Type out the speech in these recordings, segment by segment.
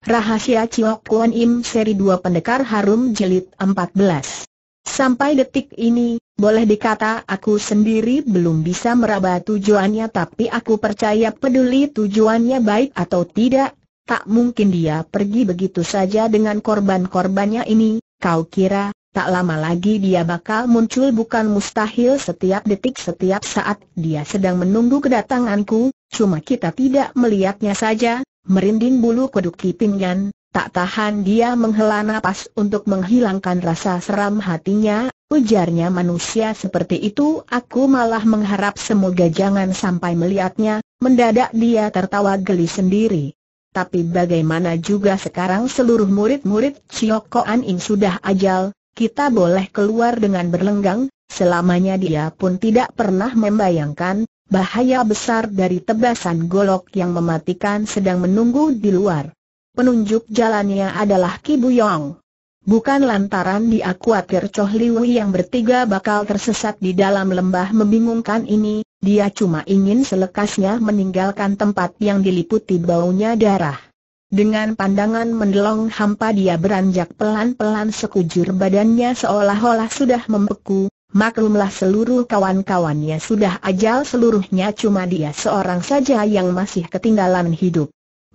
Rahasia Chiok Kuan Im seri 2 Pendekar Harum Jelit 14 Sampai detik ini, boleh dikata aku sendiri belum bisa meraba tujuannya tapi aku percaya peduli tujuannya baik atau tidak, tak mungkin dia pergi begitu saja dengan korban-korbannya ini, kau kira, tak lama lagi dia bakal muncul bukan mustahil setiap detik setiap saat dia sedang menunggu kedatanganku, cuma kita tidak melihatnya saja, Merinding bulu keduk pinggan, tak tahan dia menghela nafas untuk menghilangkan rasa seram hatinya, ujarnya manusia seperti itu aku malah mengharap semoga jangan sampai melihatnya, mendadak dia tertawa geli sendiri. Tapi bagaimana juga sekarang seluruh murid-murid Chiok Anin sudah ajal, kita boleh keluar dengan berlenggang, Selamanya dia pun tidak pernah membayangkan, bahaya besar dari tebasan golok yang mematikan sedang menunggu di luar. Penunjuk jalannya adalah Ki Buyong. Bukan lantaran dia khawatir Choh Liu yang bertiga bakal tersesat di dalam lembah membingungkan ini, dia cuma ingin selekasnya meninggalkan tempat yang diliputi baunya darah. Dengan pandangan mendelong hampa dia beranjak pelan-pelan sekujur badannya seolah-olah sudah membeku, maklumlah seluruh kawan-kawannya sudah ajal seluruhnya cuma dia seorang saja yang masih ketinggalan hidup.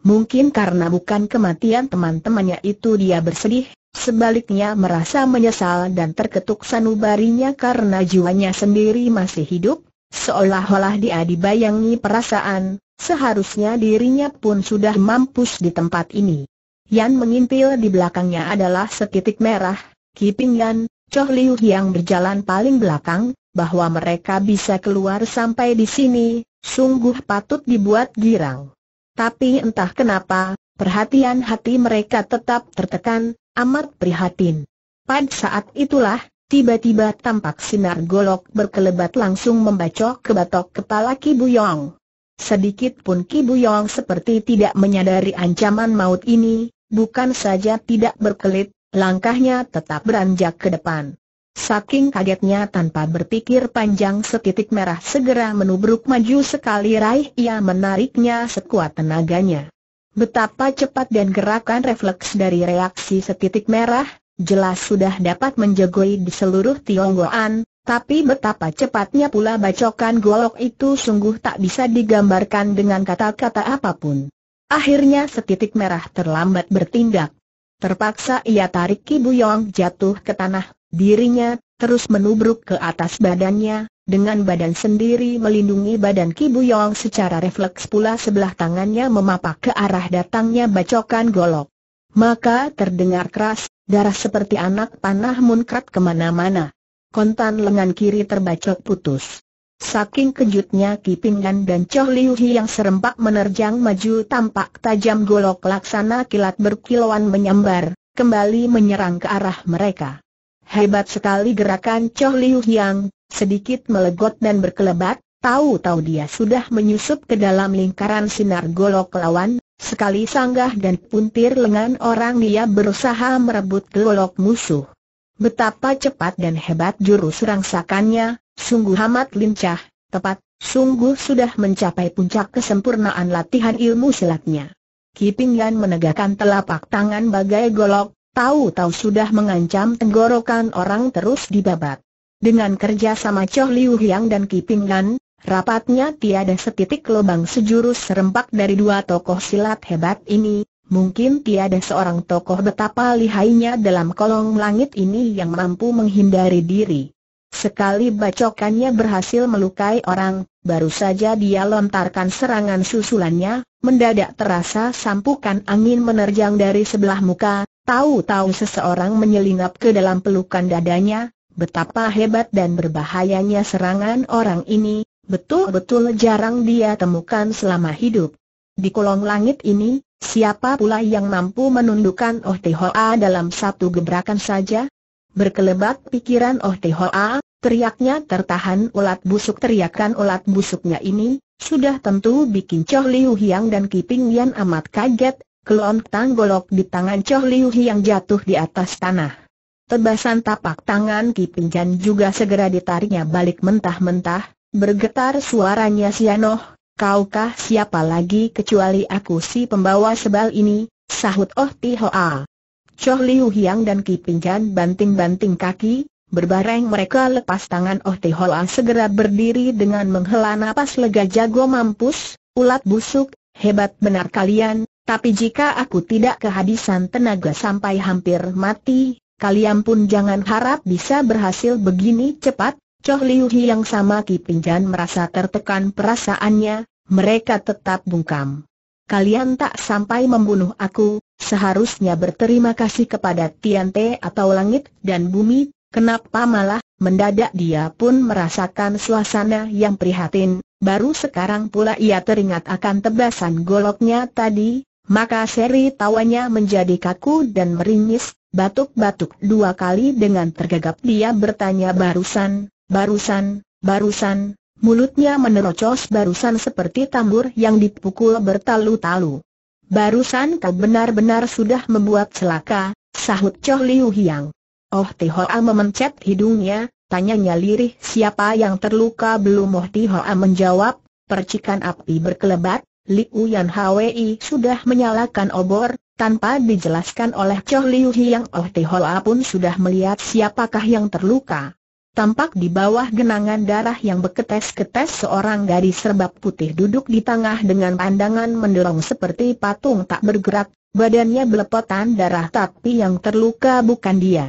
Mungkin karena bukan kematian teman-temannya itu dia bersedih, sebaliknya merasa menyesal dan terketuk sanubarinya karena jiwanya sendiri masih hidup, seolah-olah dia dibayangi perasaan, seharusnya dirinya pun sudah mampus di tempat ini. Yang mengintil di belakangnya adalah setitik merah, Yan. Choh Liu yang berjalan paling belakang, bahwa mereka bisa keluar sampai di sini, sungguh patut dibuat girang. Tapi entah kenapa, perhatian hati mereka tetap tertekan, amat prihatin. Pada saat itulah, tiba-tiba tampak sinar golok berkelebat langsung membacok ke batok kepala Ki Buyong. Sedikit pun Ki Buyong seperti tidak menyadari ancaman maut ini, bukan saja tidak berkelit, Langkahnya tetap beranjak ke depan. Saking kagetnya tanpa berpikir panjang setitik merah segera menubruk maju sekali raih ia menariknya sekuat tenaganya. Betapa cepat dan gerakan refleks dari reaksi setitik merah, jelas sudah dapat menjegoi di seluruh Tionggoan, tapi betapa cepatnya pula bacokan golok itu sungguh tak bisa digambarkan dengan kata-kata apapun. Akhirnya setitik merah terlambat bertindak. Terpaksa ia tarik Ki Buyong jatuh ke tanah, dirinya terus menubruk ke atas badannya, dengan badan sendiri melindungi badan Ki Buyong secara refleks pula sebelah tangannya memapak ke arah datangnya bacokan golok. Maka terdengar keras, darah seperti anak panah munkrat kemana-mana. Kontan lengan kiri terbacok putus. Saking kejutnya Kipingan dan Choh Liu Hi yang serempak menerjang maju tampak tajam golok laksana kilat berkilauan menyambar, kembali menyerang ke arah mereka. Hebat sekali gerakan Choh Liu Hiang, sedikit melegot dan berkelebat, tahu-tahu dia sudah menyusup ke dalam lingkaran sinar golok lawan, sekali sanggah dan puntir lengan orang dia berusaha merebut golok musuh. Betapa cepat dan hebat jurus rangsakannya, sungguh amat lincah, tepat, sungguh sudah mencapai puncak kesempurnaan latihan ilmu silatnya. Kipingan menegakkan telapak tangan bagai golok, tahu-tahu sudah mengancam tenggorokan orang terus dibabat. Dengan kerja sama Choh Liu Hiang dan Kipingan, rapatnya tiada setitik lubang sejurus serempak dari dua tokoh silat hebat ini, Mungkin tiada seorang tokoh betapa lihainya dalam kolong langit ini yang mampu menghindari diri. Sekali bacokannya berhasil melukai orang, baru saja dia lontarkan serangan susulannya, mendadak terasa sampukan angin menerjang dari sebelah muka, tahu-tahu seseorang menyelinap ke dalam pelukan dadanya, betapa hebat dan berbahayanya serangan orang ini, betul-betul jarang dia temukan selama hidup. Di kolong langit ini, Siapa pula yang mampu menundukkan Oh Te Hoa dalam satu gebrakan saja? Berkelebat pikiran Oh Te Hoa, teriaknya tertahan ulat busuk teriakan ulat busuknya ini, sudah tentu bikin Choh Liu Hiang dan Kiping Yan amat kaget, kelontang golok di tangan Choh Liu Hiang jatuh di atas tanah. Tebasan tapak tangan Kiping Yan juga segera ditariknya balik mentah-mentah, bergetar suaranya Sianoh, kaukah siapa lagi kecuali aku si pembawa sebal ini, sahut Oh Ti Hoa. Choh Liu Hiang dan Ki Pinggan banting-banting kaki, berbareng mereka lepas tangan Oh Ti Hoa segera berdiri dengan menghela nafas lega jago mampus, ulat busuk, hebat benar kalian, tapi jika aku tidak kehabisan tenaga sampai hampir mati, kalian pun jangan harap bisa berhasil begini cepat, Choh Liu Hi yang sama Ki Pinjan merasa tertekan perasaannya, mereka tetap bungkam. Kalian tak sampai membunuh aku, seharusnya berterima kasih kepada Tian Te atau langit dan bumi, kenapa malah, mendadak dia pun merasakan suasana yang prihatin, baru sekarang pula ia teringat akan tebasan goloknya tadi, maka seri tawanya menjadi kaku dan meringis, batuk-batuk dua kali dengan tergagap dia bertanya barusan, Barusan, barusan, mulutnya menerocos barusan seperti tambur yang dipukul bertalu-talu. Barusan kau benar-benar sudah membuat celaka, sahut Choh Liu Hiang. Oh Tihoa memencet hidungnya, tanyanya lirih siapa yang terluka belum Oh Tihoa menjawab, percikan api berkelebat, Liu Yan Hwi sudah menyalakan obor, tanpa dijelaskan oleh Choh Liu Hiang Oh Tihoa pun sudah melihat siapakah yang terluka. Tampak di bawah genangan darah yang beketes-ketes seorang gadis serba putih duduk di tengah dengan pandangan mendorong seperti patung tak bergerak, badannya belepotan darah tapi yang terluka bukan dia.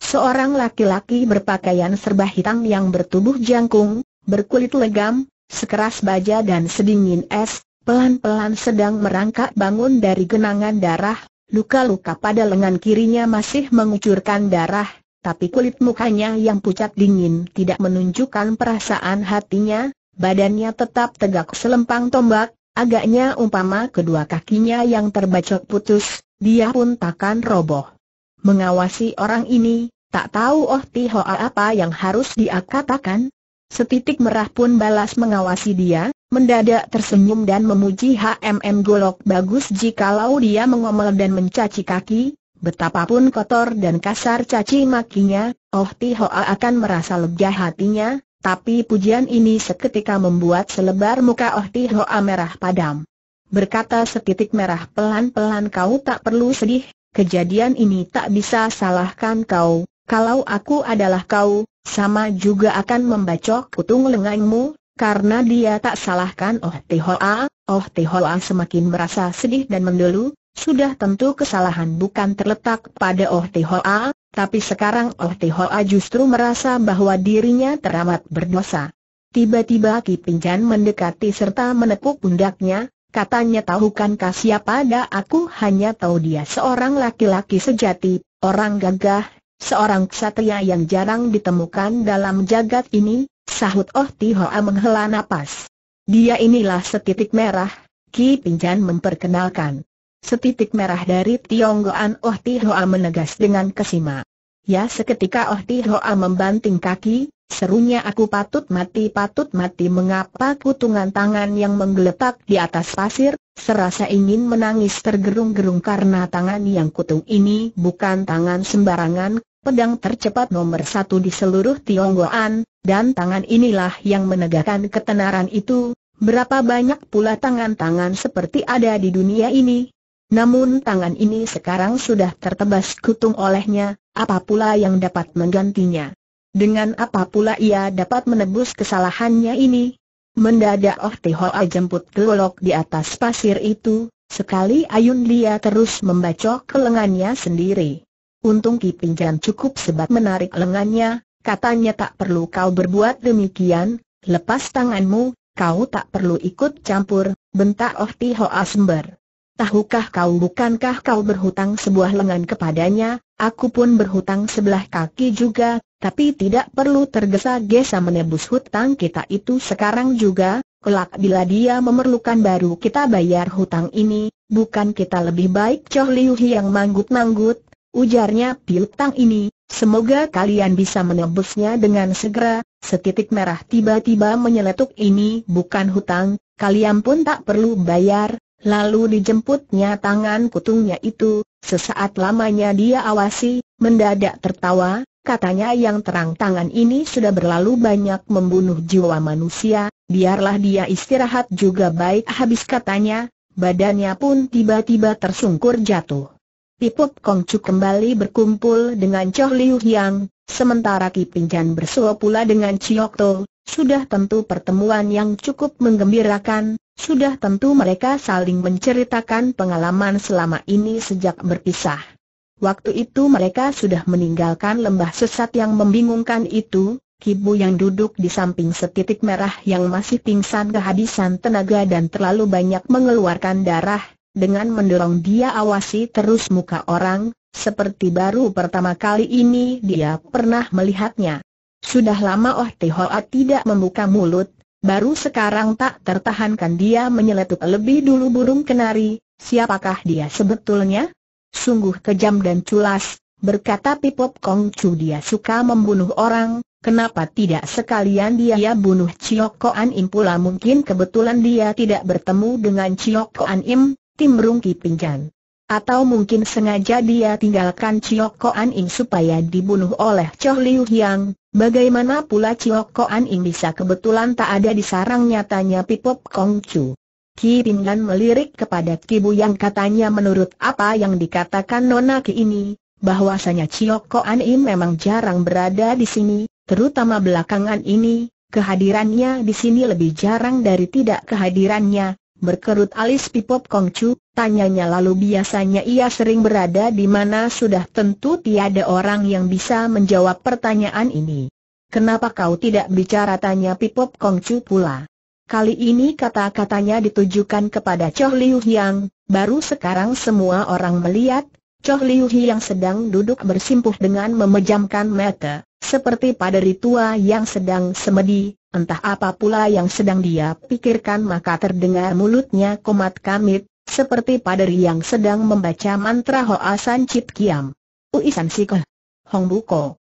Seorang laki-laki berpakaian serba hitam yang bertubuh jangkung, berkulit legam, sekeras baja dan sedingin es, pelan-pelan sedang merangkak bangun dari genangan darah, luka-luka pada lengan kirinya masih mengucurkan darah, tapi kulit mukanya yang pucat dingin tidak menunjukkan perasaan hatinya, badannya tetap tegak selempang tombak, agaknya umpama kedua kakinya yang terbacok putus, dia pun takkan roboh. Mengawasi orang ini, tak tahu Oh Tihoa apa yang harus dia katakan. Setitik merah pun balas mengawasi dia, mendadak tersenyum dan memuji HMM Golok bagus jikalau dia mengomel dan mencaci kaki, Betapapun kotor dan kasar caci makinya, Oh Ti Hoa akan merasa lega hatinya, tapi pujian ini seketika membuat selebar muka Oh Ti Hoa merah padam. Berkata setitik merah pelan-pelan kau tak perlu sedih, kejadian ini tak bisa salahkan kau, kalau aku adalah kau, sama juga akan membacok kutung lenganmu, karena dia tak salahkan Oh Ti Hoa, Oh Ti Hoa semakin merasa sedih dan mendelu, sudah tentu kesalahan bukan terletak pada Oh Tihoa, tapi sekarang Oh Tihoa justru merasa bahwa dirinya teramat berdosa. Tiba-tiba Ki Pinjan mendekati serta menepuk pundaknya, katanya tahukankah siapa ada aku hanya tahu dia seorang laki-laki sejati, orang gagah, seorang ksatria yang jarang ditemukan dalam jagat ini, sahut Oh Tihoa menghela nafas. Dia inilah setitik merah, Ki Pinjan memperkenalkan. Setitik merah dari Tionggoan Oh Tihoa menegas dengan kesima. Ya seketika Oh Tihoa membanting kaki, serunya aku patut mati patut mati mengapa kutungan tangan yang menggeletak di atas pasir, serasa ingin menangis tergerung-gerung karena tangan yang kutung ini bukan tangan sembarangan, pedang tercepat nomor satu di seluruh Tionggoan, dan tangan inilah yang menegakkan ketenaran itu, Berapa banyak pula tangan-tangan seperti ada di dunia ini, namun tangan ini sekarang sudah tertebas kutung olehnya, apa pula yang dapat menggantinya? Dengan apa pula ia dapat menebus kesalahannya ini? Mendadak Oh Hoa jemput gelolok di atas pasir itu, sekali ayun dia terus membacok ke lengannya sendiri. Untung Ki Pinjan cukup sebat menarik lengannya, katanya tak perlu kau berbuat demikian, lepas tanganmu, kau tak perlu ikut campur, bentak Oh Hoa sembar tahukah kau bukankah kau berhutang sebuah lengan kepadanya, aku pun berhutang sebelah kaki juga, tapi tidak perlu tergesa-gesa menebus hutang kita itu sekarang juga, kelak bila dia memerlukan baru kita bayar hutang ini, bukan kita lebih baik Choh Liu yang manggut-manggut, ujarnya piutang ini, semoga kalian bisa menebusnya dengan segera, setitik merah tiba-tiba menyeletuk ini bukan hutang, kalian pun tak perlu bayar, Lalu dijemputnya tangan kutungnya itu, sesaat lamanya dia awasi, mendadak tertawa, katanya yang terang tangan ini sudah berlalu banyak membunuh jiwa manusia, biarlah dia istirahat juga baik habis katanya, badannya pun tiba-tiba tersungkur jatuh. Pipup Kongcu kembali berkumpul dengan Choh Liu sementara Ki bersuap bersua pula dengan Chiok To, sudah tentu pertemuan yang cukup menggembirakan, sudah tentu mereka saling menceritakan pengalaman selama ini sejak berpisah. Waktu itu mereka sudah meninggalkan lembah sesat yang membingungkan itu, Kibu yang duduk di samping setitik merah yang masih pingsan kehabisan tenaga dan terlalu banyak mengeluarkan darah, dengan mendorong dia awasi terus muka orang, seperti baru pertama kali ini dia pernah melihatnya. Sudah lama Oh Tehoa tidak membuka mulut, Baru sekarang tak tertahankan dia menyeletuk lebih dulu burung kenari, siapakah dia sebetulnya? Sungguh kejam dan culas, berkata Pipop Kong Chu dia suka membunuh orang, Kenapa tidak sekalian dia ya bunuh Chiok Koan Im pula mungkin kebetulan dia tidak bertemu dengan Chiok Koan Im, tim rungki Kipingjan. Atau mungkin sengaja dia tinggalkan Chiok Koan Im supaya dibunuh oleh Choh Liu Yang, Bagaimana pula Cioko An Ing bisa kebetulan tak ada di sarang nyatanya Pipop Kong Chu? Ki melirik kepada Kibu yang katanya menurut apa yang dikatakan Nona Ki ini, bahwasanya Cioko An Ing memang jarang berada di sini, terutama belakangan ini, kehadirannya di sini lebih jarang dari tidak kehadirannya, Berkerut alis Pipop Kongcu, tanyanya lalu biasanya ia sering berada di mana sudah tentu tiada orang yang bisa menjawab pertanyaan ini. Kenapa kau tidak bicara tanya Pipop Kongcu pula? Kali ini kata-katanya ditujukan kepada Choh Liu Yang, baru sekarang semua orang melihat, Choh Liu Hi yang sedang duduk bersimpuh dengan memejamkan mata, seperti pada tua yang sedang semedi, entah apa pula yang sedang dia pikirkan maka terdengar mulutnya komat kamit, seperti paderi yang sedang membaca mantra Hoasan Chit Kiam. Uisan Sikoh. Hong Buko.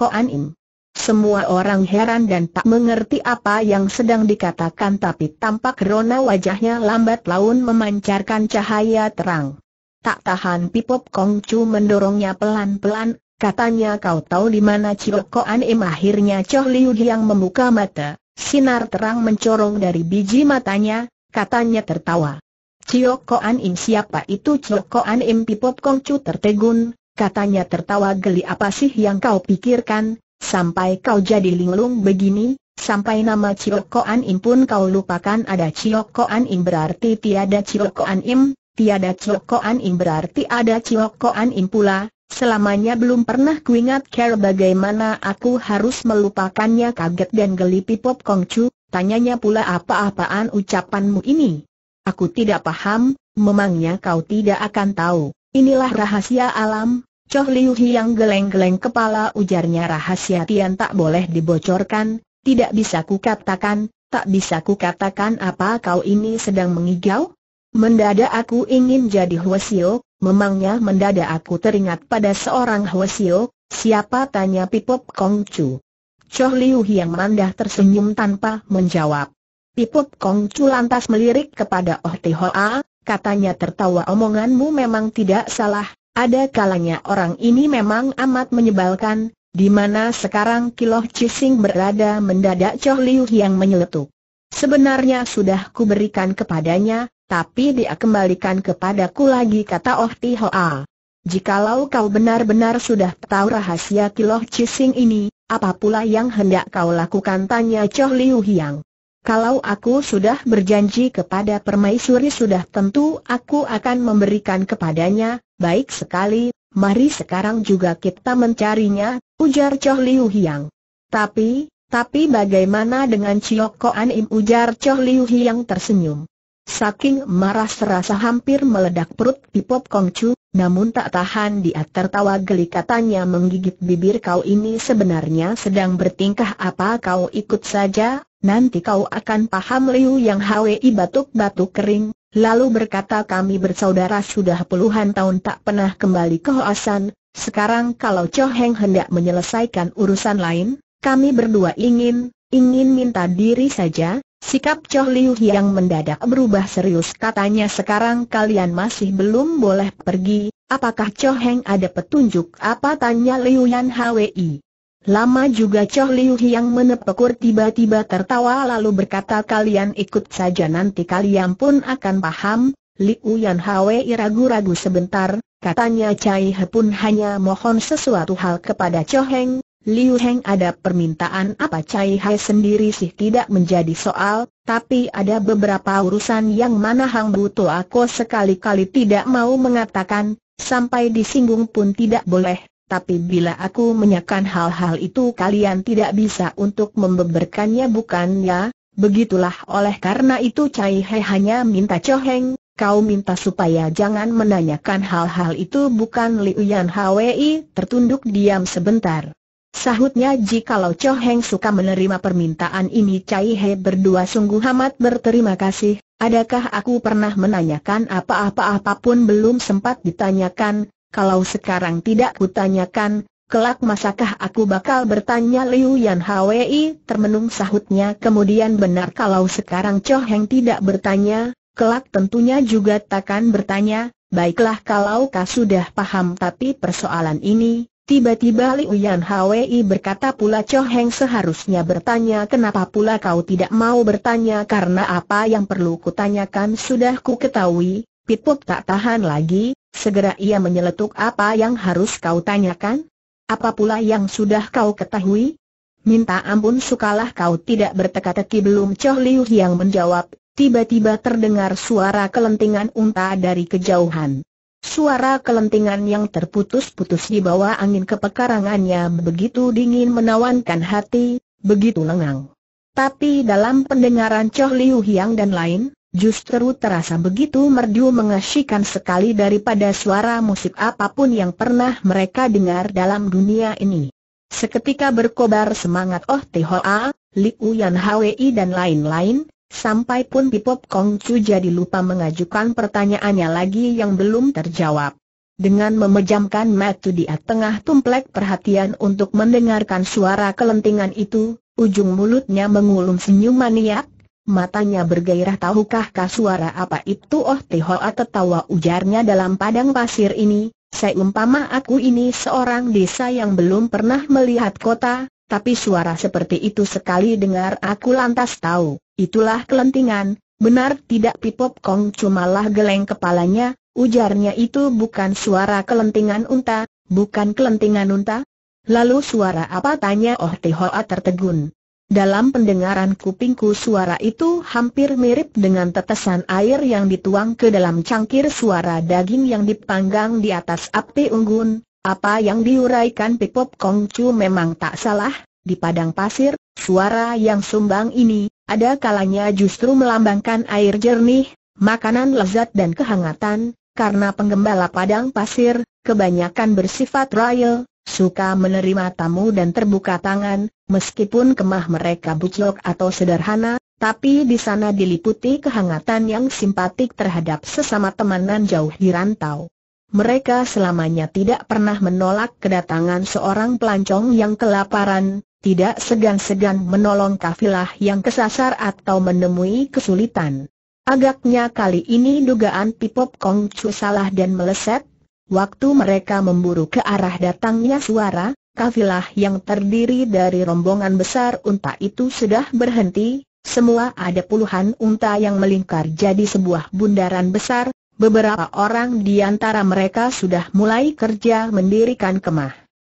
Ko An Im. Semua orang heran dan tak mengerti apa yang sedang dikatakan tapi tampak rona wajahnya lambat laun memancarkan cahaya terang. Tak tahan Pipop Kong Chu mendorongnya pelan-pelan, katanya kau tahu di mana Cio Koan Im akhirnya Choh Liu yang membuka mata, sinar terang mencorong dari biji matanya, katanya tertawa. Cio Koan Im siapa itu Cio Koan Im Pipop Kong Chu tertegun, katanya tertawa geli apa sih yang kau pikirkan, sampai kau jadi linglung begini, Sampai nama Cio Koan Im pun kau lupakan ada Cio Koan Im berarti tiada Cio Koan Im, tiada Ciokoan Im berarti ada Ciokoan Im pula, selamanya belum pernah kuingat care bagaimana aku harus melupakannya kaget dan geli Pipop Kongcu, tanyanya pula apa-apaan ucapanmu ini. Aku tidak paham, memangnya kau tidak akan tahu, inilah rahasia alam, Choh Liu yang geleng-geleng kepala ujarnya rahasia Tian tak boleh dibocorkan, tidak bisa kukatakan, tak bisa kukatakan apa kau ini sedang mengigau? Mendadak aku ingin jadi Hwasio, memangnya mendadak aku teringat pada seorang Hwasio, siapa tanya Pipop Kongcu. Choh Liu yang mandah tersenyum tanpa menjawab. Pipop Kong Chu lantas melirik kepada Oh Hoa, katanya tertawa omonganmu memang tidak salah, ada kalanya orang ini memang amat menyebalkan, di mana sekarang Kiloh Cising berada mendadak Choh Liu Hiang menyeletuk. Sebenarnya sudah kuberikan kepadanya, tapi dia kembalikan kepadaku lagi kata Oh Ti Hoa. Jikalau kau benar-benar sudah tahu rahasia kiloh cising ini, apa pula yang hendak kau lakukan tanya Choh Liu Hiang. Kalau aku sudah berjanji kepada permaisuri sudah tentu aku akan memberikan kepadanya, baik sekali, mari sekarang juga kita mencarinya, ujar Choh Liu Hiang. Tapi, tapi bagaimana dengan Chiokoan Anim ujar Choh Liu Hiang tersenyum. Saking marah serasa hampir meledak perut Pipop Kongcu, namun tak tahan dia tertawa geli katanya menggigit bibir kau ini sebenarnya sedang bertingkah apa kau ikut saja, nanti kau akan paham Liu yang Hwi batuk-batuk kering, lalu berkata kami bersaudara sudah puluhan tahun tak pernah kembali ke Hoasan, sekarang kalau Cho Heng hendak menyelesaikan urusan lain, kami berdua ingin, ingin minta diri saja, Sikap Choh Liu yang mendadak berubah serius katanya sekarang kalian masih belum boleh pergi, apakah Choh Heng ada petunjuk apa tanya Liu Yan Hwi. Lama juga Choh Liu yang menepekur tiba-tiba tertawa lalu berkata kalian ikut saja nanti kalian pun akan paham, Liu Yan Hwi ragu-ragu sebentar, katanya Cai He pun hanya mohon sesuatu hal kepada Choh Heng, Liu Heng ada permintaan apa Cai Hai sendiri sih tidak menjadi soal, tapi ada beberapa urusan yang mana Hang Buto aku sekali-kali tidak mau mengatakan, sampai disinggung pun tidak boleh, tapi bila aku menyakan hal-hal itu kalian tidak bisa untuk membeberkannya bukan ya? begitulah oleh karena itu Cai Hai hanya minta Cho Heng, Kau minta supaya jangan menanyakan hal-hal itu bukan Liu Yan Hwi tertunduk diam sebentar. Sahutnya jikalau Cho Heng suka menerima permintaan ini Cai He berdua sungguh amat berterima kasih, adakah aku pernah menanyakan apa-apa apapun belum sempat ditanyakan, kalau sekarang tidak kutanyakan, kelak masakah aku bakal bertanya Liu Yan Hwi termenung sahutnya kemudian benar kalau sekarang Cho Heng tidak bertanya, kelak tentunya juga takkan bertanya, baiklah kalau kau sudah paham tapi persoalan ini, Tiba-tiba Liu Yan Hwi berkata pula Cho Heng seharusnya bertanya kenapa pula kau tidak mau bertanya karena apa yang perlu kutanyakan sudah ku ketahui, Pitpot tak tahan lagi, segera ia menyeletuk apa yang harus kau tanyakan? Apa pula yang sudah kau ketahui? Minta ampun sukalah kau tidak berteka-teki belum Cho Liu yang menjawab, tiba-tiba terdengar suara kelentingan unta dari kejauhan. Suara kelentingan yang terputus-putus di bawah angin kepekarangannya begitu dingin menawankan hati, begitu lengang. Tapi dalam pendengaran Choh Liu Hiang dan lain, justru terasa begitu merdu mengasyikan sekali daripada suara musik apapun yang pernah mereka dengar dalam dunia ini. Seketika berkobar semangat Oh Tihoa, Liu Yan Hwi dan lain-lain, Sampai pun Pipop Kong Chu jadi lupa mengajukan pertanyaannya lagi yang belum terjawab. Dengan memejamkan mata dia tengah tumplek perhatian untuk mendengarkan suara kelentingan itu, ujung mulutnya mengulum senyum maniak, matanya bergairah tahukah kah suara apa itu oh tihoa tertawa ujarnya dalam padang pasir ini, seumpama aku ini seorang desa yang belum pernah melihat kota, tapi suara seperti itu sekali dengar aku lantas tahu, itulah kelentingan, benar tidak Pipop Kong cumalah geleng kepalanya, ujarnya itu bukan suara kelentingan unta, bukan kelentingan unta? Lalu suara apa tanya Oh Tihoa tertegun. Dalam pendengaran kupingku suara itu hampir mirip dengan tetesan air yang dituang ke dalam cangkir suara daging yang dipanggang di atas api unggun, apa yang diuraikan Pipop Kongcu memang tak salah, di padang pasir, suara yang sumbang ini, ada kalanya justru melambangkan air jernih, makanan lezat dan kehangatan, karena penggembala padang pasir, kebanyakan bersifat royal, suka menerima tamu dan terbuka tangan, meskipun kemah mereka buclok atau sederhana, tapi di sana diliputi kehangatan yang simpatik terhadap sesama temanan jauh di rantau. Mereka selamanya tidak pernah menolak kedatangan seorang pelancong yang kelaparan, tidak segan-segan menolong kafilah yang kesasar atau menemui kesulitan. Agaknya kali ini dugaan Pipop Kong Chu salah dan meleset, waktu mereka memburu ke arah datangnya suara, kafilah yang terdiri dari rombongan besar unta itu sudah berhenti, semua ada puluhan unta yang melingkar jadi sebuah bundaran besar, Beberapa orang di antara mereka sudah mulai kerja mendirikan kemah.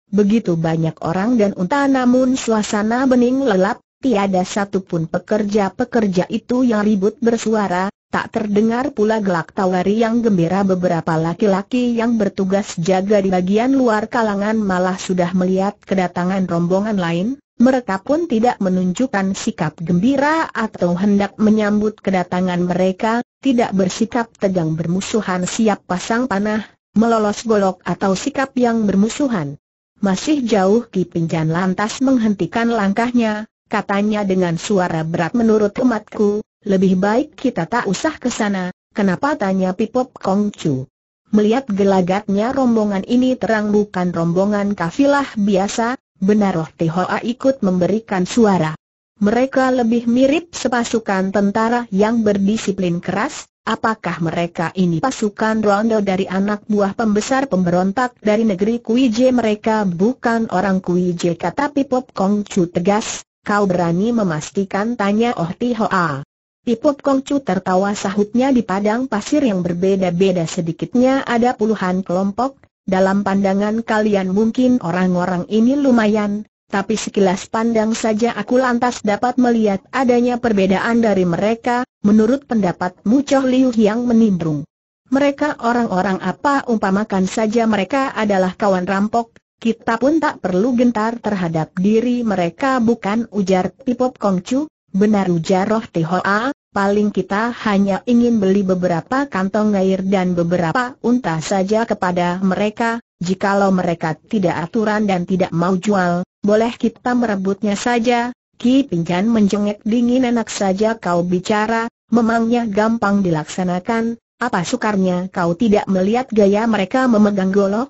Begitu banyak orang dan unta namun suasana bening lelap, tiada satupun pekerja-pekerja itu yang ribut bersuara, tak terdengar pula gelak tawari yang gembira beberapa laki-laki yang bertugas jaga di bagian luar kalangan malah sudah melihat kedatangan rombongan lain, mereka pun tidak menunjukkan sikap gembira atau hendak menyambut kedatangan mereka, tidak bersikap tegang bermusuhan siap pasang panah, melolos golok atau sikap yang bermusuhan. Masih jauh Ki Pinjan lantas menghentikan langkahnya, katanya dengan suara berat menurut umatku, lebih baik kita tak usah ke sana, kenapa tanya Pipop Kongcu. Melihat gelagatnya rombongan ini terang bukan rombongan kafilah biasa, Benar Roh Tehoa ikut memberikan suara. Mereka lebih mirip sepasukan tentara yang berdisiplin keras, apakah mereka ini pasukan rondo dari anak buah pembesar pemberontak dari negeri Kuije mereka bukan orang Kuije kata Pipop Kong tegas, kau berani memastikan tanya Oh Tehoa. Pipop Kongcu tertawa sahutnya di padang pasir yang berbeda-beda sedikitnya ada puluhan kelompok, dalam pandangan kalian mungkin orang-orang ini lumayan, tapi sekilas pandang saja aku lantas dapat melihat adanya perbedaan dari mereka, menurut pendapatmu Choh Liu yang menimbrung. Mereka orang-orang apa umpamakan saja mereka adalah kawan rampok, kita pun tak perlu gentar terhadap diri mereka bukan ujar Pipop Kongcu, benar ujar Roh Tihoa, paling kita hanya ingin beli beberapa kantong air dan beberapa unta saja kepada mereka, jikalau mereka tidak aturan dan tidak mau jual, boleh kita merebutnya saja, Ki Pinjan menjengek dingin enak saja kau bicara, memangnya gampang dilaksanakan, apa sukarnya kau tidak melihat gaya mereka memegang golok?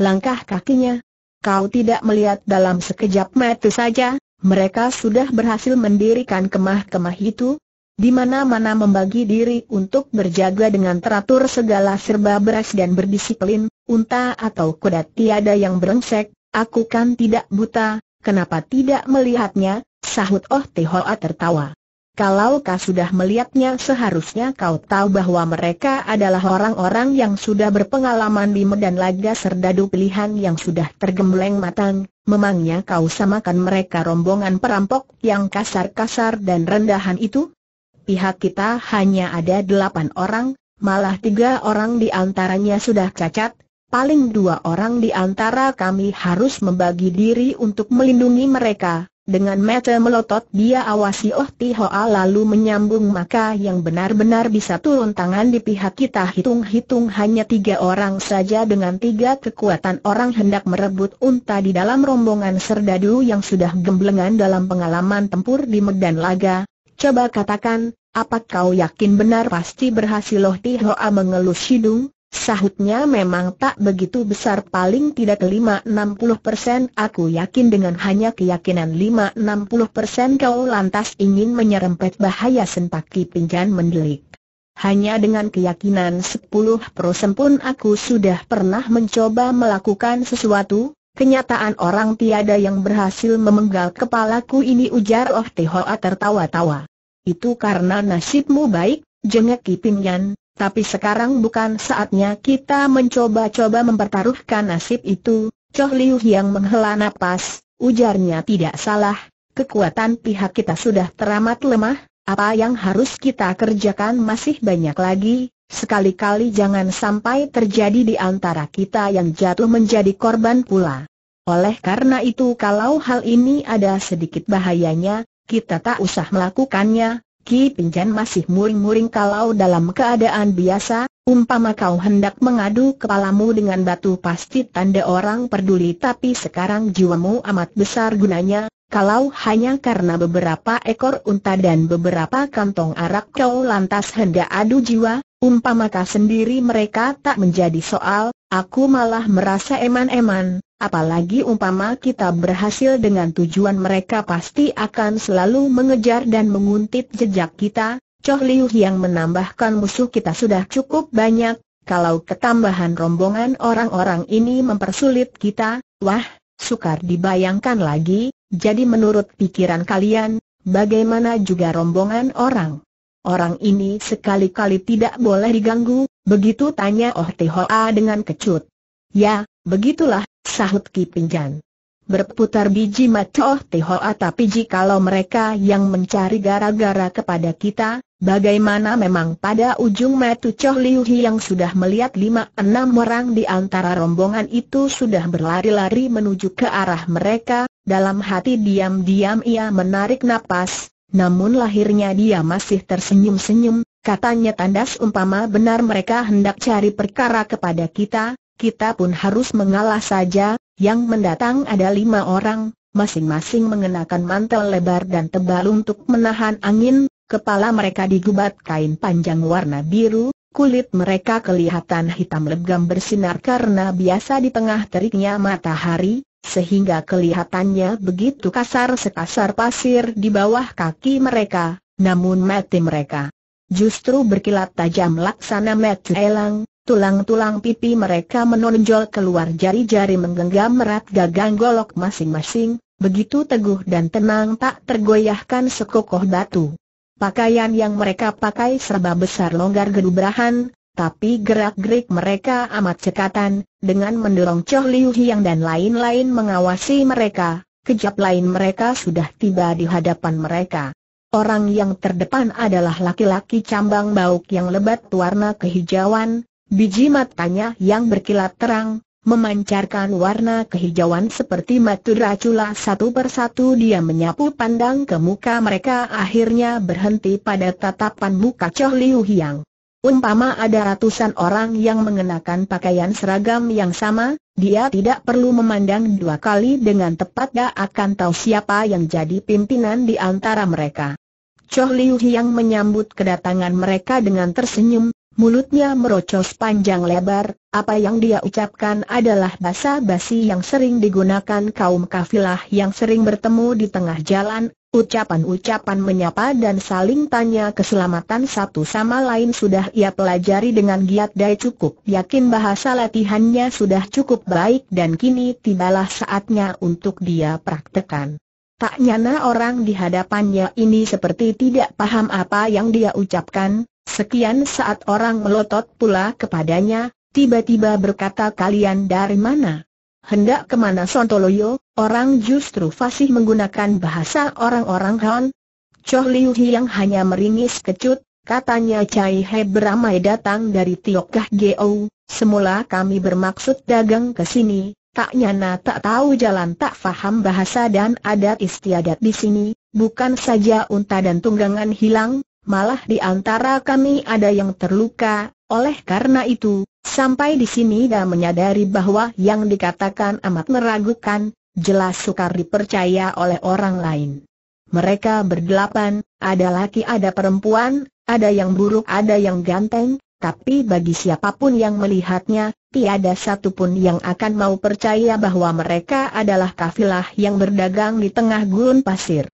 Langkah kakinya, kau tidak melihat dalam sekejap mata saja, mereka sudah berhasil mendirikan kemah-kemah itu, di mana-mana membagi diri untuk berjaga dengan teratur segala serba beras dan berdisiplin, unta atau kuda tiada yang berengsek, aku kan tidak buta, kenapa tidak melihatnya, sahut Oh Tehoa tertawa. Kalau kau sudah melihatnya seharusnya kau tahu bahwa mereka adalah orang-orang yang sudah berpengalaman di medan laga serdadu pilihan yang sudah tergembleng matang, memangnya kau samakan mereka rombongan perampok yang kasar-kasar dan rendahan itu? pihak kita hanya ada delapan orang, malah tiga orang di antaranya sudah cacat, paling dua orang di antara kami harus membagi diri untuk melindungi mereka. Dengan mata melotot dia awasi Oh Tihoa lalu menyambung maka yang benar-benar bisa turun tangan di pihak kita hitung-hitung hanya tiga orang saja dengan tiga kekuatan orang hendak merebut unta di dalam rombongan serdadu yang sudah gemblengan dalam pengalaman tempur di Medan Laga, Coba katakan, apa kau yakin benar pasti berhasil Loh Tihoa mengelus hidung? Sahutnya memang tak begitu besar paling tidak 5-60% aku yakin dengan hanya keyakinan 5-60% kau lantas ingin menyerempet bahaya sentaki pinjan mendelik. Hanya dengan keyakinan 10% pun aku sudah pernah mencoba melakukan sesuatu, kenyataan orang tiada yang berhasil memenggal kepalaku ini ujar Oh Tihoa tertawa-tawa. Itu karena nasibmu baik, jengek Kipingyan, tapi sekarang bukan saatnya kita mencoba-coba mempertaruhkan nasib itu, Choh Liu yang menghela napas, ujarnya tidak salah, kekuatan pihak kita sudah teramat lemah, apa yang harus kita kerjakan masih banyak lagi, sekali-kali jangan sampai terjadi di antara kita yang jatuh menjadi korban pula. Oleh karena itu kalau hal ini ada sedikit bahayanya, kita tak usah melakukannya, Ki Pinjan masih muring-muring kalau dalam keadaan biasa, umpama kau hendak mengadu kepalamu dengan batu pasti tanda orang peduli tapi sekarang jiwamu amat besar gunanya, kalau hanya karena beberapa ekor unta dan beberapa kantong arak kau lantas hendak adu jiwa, umpama kau sendiri mereka tak menjadi soal, aku malah merasa eman-eman, Apalagi umpama kita berhasil dengan tujuan mereka pasti akan selalu mengejar dan menguntit jejak kita, Choh Liu yang menambahkan musuh kita sudah cukup banyak, kalau ketambahan rombongan orang-orang ini mempersulit kita, wah, sukar dibayangkan lagi, jadi menurut pikiran kalian, bagaimana juga rombongan orang? Orang ini sekali-kali tidak boleh diganggu, begitu tanya Oh Tihoa dengan kecut. Ya, begitulah, sahut Ki Pinjan. Berputar biji macoh tihoa tapi jikalau mereka yang mencari gara-gara kepada kita, bagaimana memang pada ujung metu Choh Liu Hi yang sudah melihat lima enam orang di antara rombongan itu sudah berlari-lari menuju ke arah mereka, dalam hati diam-diam ia menarik napas, namun lahirnya dia masih tersenyum-senyum, katanya tandas umpama benar mereka hendak cari perkara kepada kita, kita pun harus mengalah saja, yang mendatang ada lima orang, masing-masing mengenakan mantel lebar dan tebal untuk menahan angin, kepala mereka digubat kain panjang warna biru, kulit mereka kelihatan hitam legam bersinar karena biasa di tengah teriknya matahari, sehingga kelihatannya begitu kasar sekasar pasir di bawah kaki mereka, namun mati mereka. Justru berkilat tajam laksana mati elang, Tulang-tulang pipi mereka menonjol keluar jari-jari menggenggam erat gagang golok masing-masing, begitu teguh dan tenang tak tergoyahkan sekokoh batu. Pakaian yang mereka pakai serba besar longgar gedubrahan, tapi gerak-gerik mereka amat cekatan, dengan mendorong Choh Liu Hiang dan lain-lain mengawasi mereka, kejap lain mereka sudah tiba di hadapan mereka. Orang yang terdepan adalah laki-laki cambang bauk yang lebat warna kehijauan, Biji matanya yang berkilat terang, memancarkan warna kehijauan seperti matu racula satu persatu dia menyapu pandang ke muka mereka akhirnya berhenti pada tatapan muka Choh Liu Hiang. Umpama ada ratusan orang yang mengenakan pakaian seragam yang sama, dia tidak perlu memandang dua kali dengan tepat dia akan tahu siapa yang jadi pimpinan di antara mereka. Choh Liu Hiang menyambut kedatangan mereka dengan tersenyum, Mulutnya merocos panjang lebar, apa yang dia ucapkan adalah bahasa basi yang sering digunakan kaum kafilah yang sering bertemu di tengah jalan, ucapan-ucapan menyapa dan saling tanya keselamatan satu sama lain sudah ia pelajari dengan giat dan cukup yakin bahasa latihannya sudah cukup baik dan kini tibalah saatnya untuk dia praktekan. Tak nyana orang di hadapannya ini seperti tidak paham apa yang dia ucapkan, Sekian saat orang melotot pula kepadanya, tiba-tiba berkata kalian dari mana? Hendak kemana Sontoloyo, orang justru fasih menggunakan bahasa orang-orang Han. Choh Liu yang hanya meringis kecut, katanya Cai He beramai datang dari Tiokah Geo, semula kami bermaksud dagang ke sini, tak nyana tak tahu jalan tak faham bahasa dan adat istiadat di sini, bukan saja unta dan tunggangan hilang, malah di antara kami ada yang terluka, oleh karena itu, sampai di sini dia menyadari bahwa yang dikatakan amat meragukan, jelas sukar dipercaya oleh orang lain. Mereka berdelapan, ada laki ada perempuan, ada yang buruk ada yang ganteng, tapi bagi siapapun yang melihatnya, tiada satupun yang akan mau percaya bahwa mereka adalah kafilah yang berdagang di tengah gurun pasir.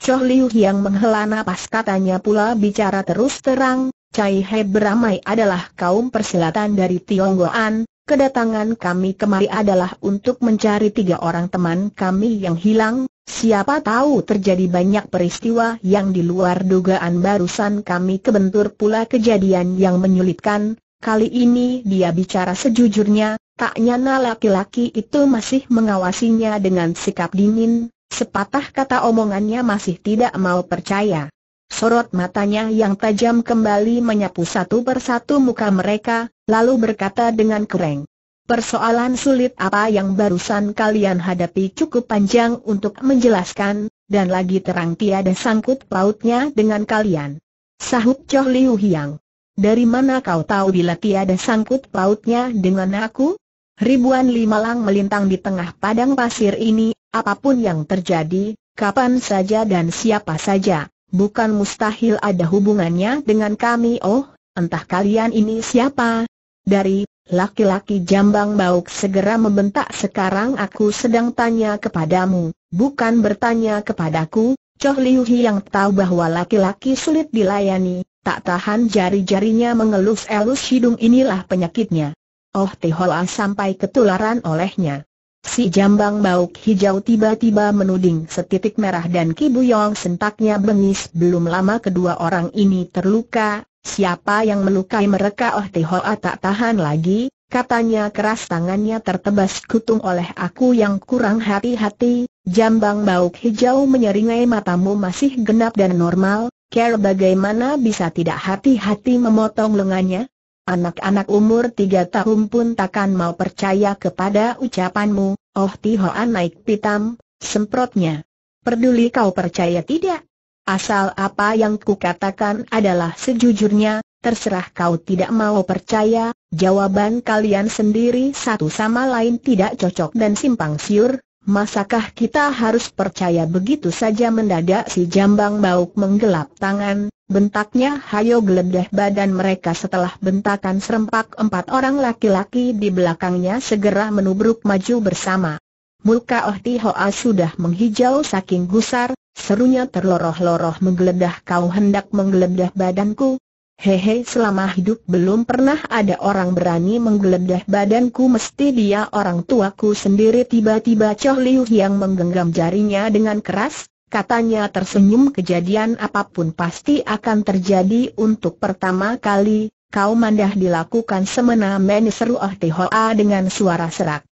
Choh Liu yang menghela napas katanya pula bicara terus terang, Cai He beramai adalah kaum persilatan dari Tionggoan, kedatangan kami kemari adalah untuk mencari tiga orang teman kami yang hilang, siapa tahu terjadi banyak peristiwa yang di luar dugaan barusan kami kebentur pula kejadian yang menyulitkan, kali ini dia bicara sejujurnya, tak nyana laki-laki itu masih mengawasinya dengan sikap dingin, Sepatah kata omongannya masih tidak mau percaya. Sorot matanya yang tajam kembali menyapu satu persatu muka mereka, lalu berkata dengan kereng. Persoalan sulit apa yang barusan kalian hadapi cukup panjang untuk menjelaskan, dan lagi terang tiada sangkut pautnya dengan kalian. Sahut Choh Liu Hiang. Dari mana kau tahu bila tiada sangkut pautnya dengan aku? Ribuan lima lang melintang di tengah padang pasir ini, apapun yang terjadi, kapan saja dan siapa saja, bukan mustahil ada hubungannya dengan kami oh, entah kalian ini siapa? Dari, laki-laki jambang bauk segera membentak sekarang aku sedang tanya kepadamu, bukan bertanya kepadaku, Choh Liu Hi yang tahu bahwa laki-laki sulit dilayani, tak tahan jari-jarinya mengelus-elus hidung inilah penyakitnya. Oh Hoa sampai ketularan olehnya. Si jambang bauk hijau tiba-tiba menuding setitik merah dan Kibu Yong sentaknya bengis belum lama kedua orang ini terluka, siapa yang melukai mereka Oh Hoa tak tahan lagi, katanya keras tangannya tertebas kutung oleh aku yang kurang hati-hati, jambang bauk hijau menyeringai matamu masih genap dan normal, care bagaimana bisa tidak hati-hati memotong lengannya? Anak-anak umur tiga tahun pun takkan mau percaya kepada ucapanmu, oh Tihoan naik pitam, semprotnya. Perduli kau percaya tidak? Asal apa yang kukatakan adalah sejujurnya, terserah kau tidak mau percaya, jawaban kalian sendiri satu sama lain tidak cocok dan simpang siur, masakah kita harus percaya begitu saja mendadak si jambang bauk menggelap tangan, Bentaknya hayo geledah badan mereka setelah bentakan serempak empat orang laki-laki di belakangnya segera menubruk maju bersama. Mulka Oh Tihoa sudah menghijau saking gusar, serunya terloroh-loroh menggeledah kau hendak menggeledah badanku. Hehe selama hidup belum pernah ada orang berani menggeledah badanku mesti dia orang tuaku sendiri tiba-tiba Choh Liu yang menggenggam jarinya dengan keras, Katanya tersenyum kejadian apapun pasti akan terjadi untuk pertama kali, kau mandah dilakukan semena mena seru Ah Tihoa dengan suara serak.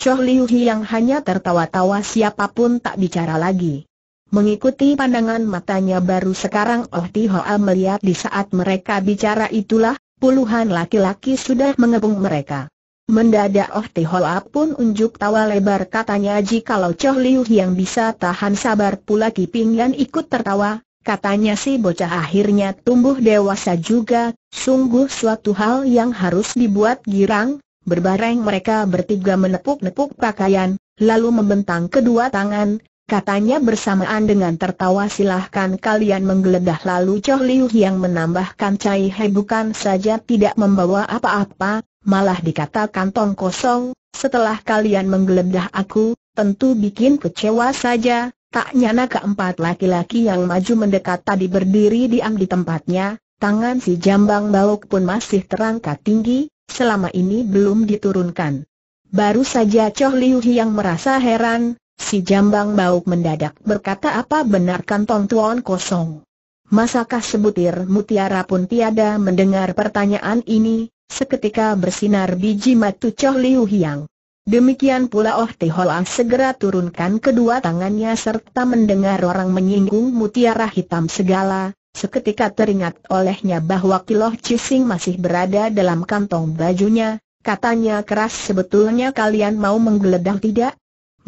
Choh Liu Hi yang hanya tertawa-tawa siapapun tak bicara lagi. Mengikuti pandangan matanya baru sekarang Oh Tihoa melihat di saat mereka bicara itulah, puluhan laki-laki sudah mengepung mereka. Mendadak Oh Tihola pun unjuk tawa lebar katanya kalau Choh Liu yang bisa tahan sabar pula Yan ikut tertawa, katanya si bocah akhirnya tumbuh dewasa juga, sungguh suatu hal yang harus dibuat girang, berbareng mereka bertiga menepuk-nepuk pakaian, lalu membentang kedua tangan, katanya bersamaan dengan tertawa silahkan kalian menggeledah lalu Choh Liu yang menambahkan Cai He bukan saja tidak membawa apa-apa, malah dikatakan tong kosong, setelah kalian menggeledah aku, tentu bikin kecewa saja, tak nyana keempat laki-laki yang maju mendekat tadi berdiri diam di tempatnya, tangan si jambang bauk pun masih terangkat tinggi, selama ini belum diturunkan. Baru saja Choh Liu yang merasa heran, si jambang bauk mendadak berkata apa benar kantong tuan kosong. Masakah sebutir mutiara pun tiada mendengar pertanyaan ini, Seketika bersinar biji matu Choh Liu Hiang. Demikian pula Oh Te Hoa segera turunkan kedua tangannya serta mendengar orang menyinggung mutiara hitam segala, seketika teringat olehnya bahwa Kiloh Cising masih berada dalam kantong bajunya, katanya keras sebetulnya kalian mau menggeledah tidak?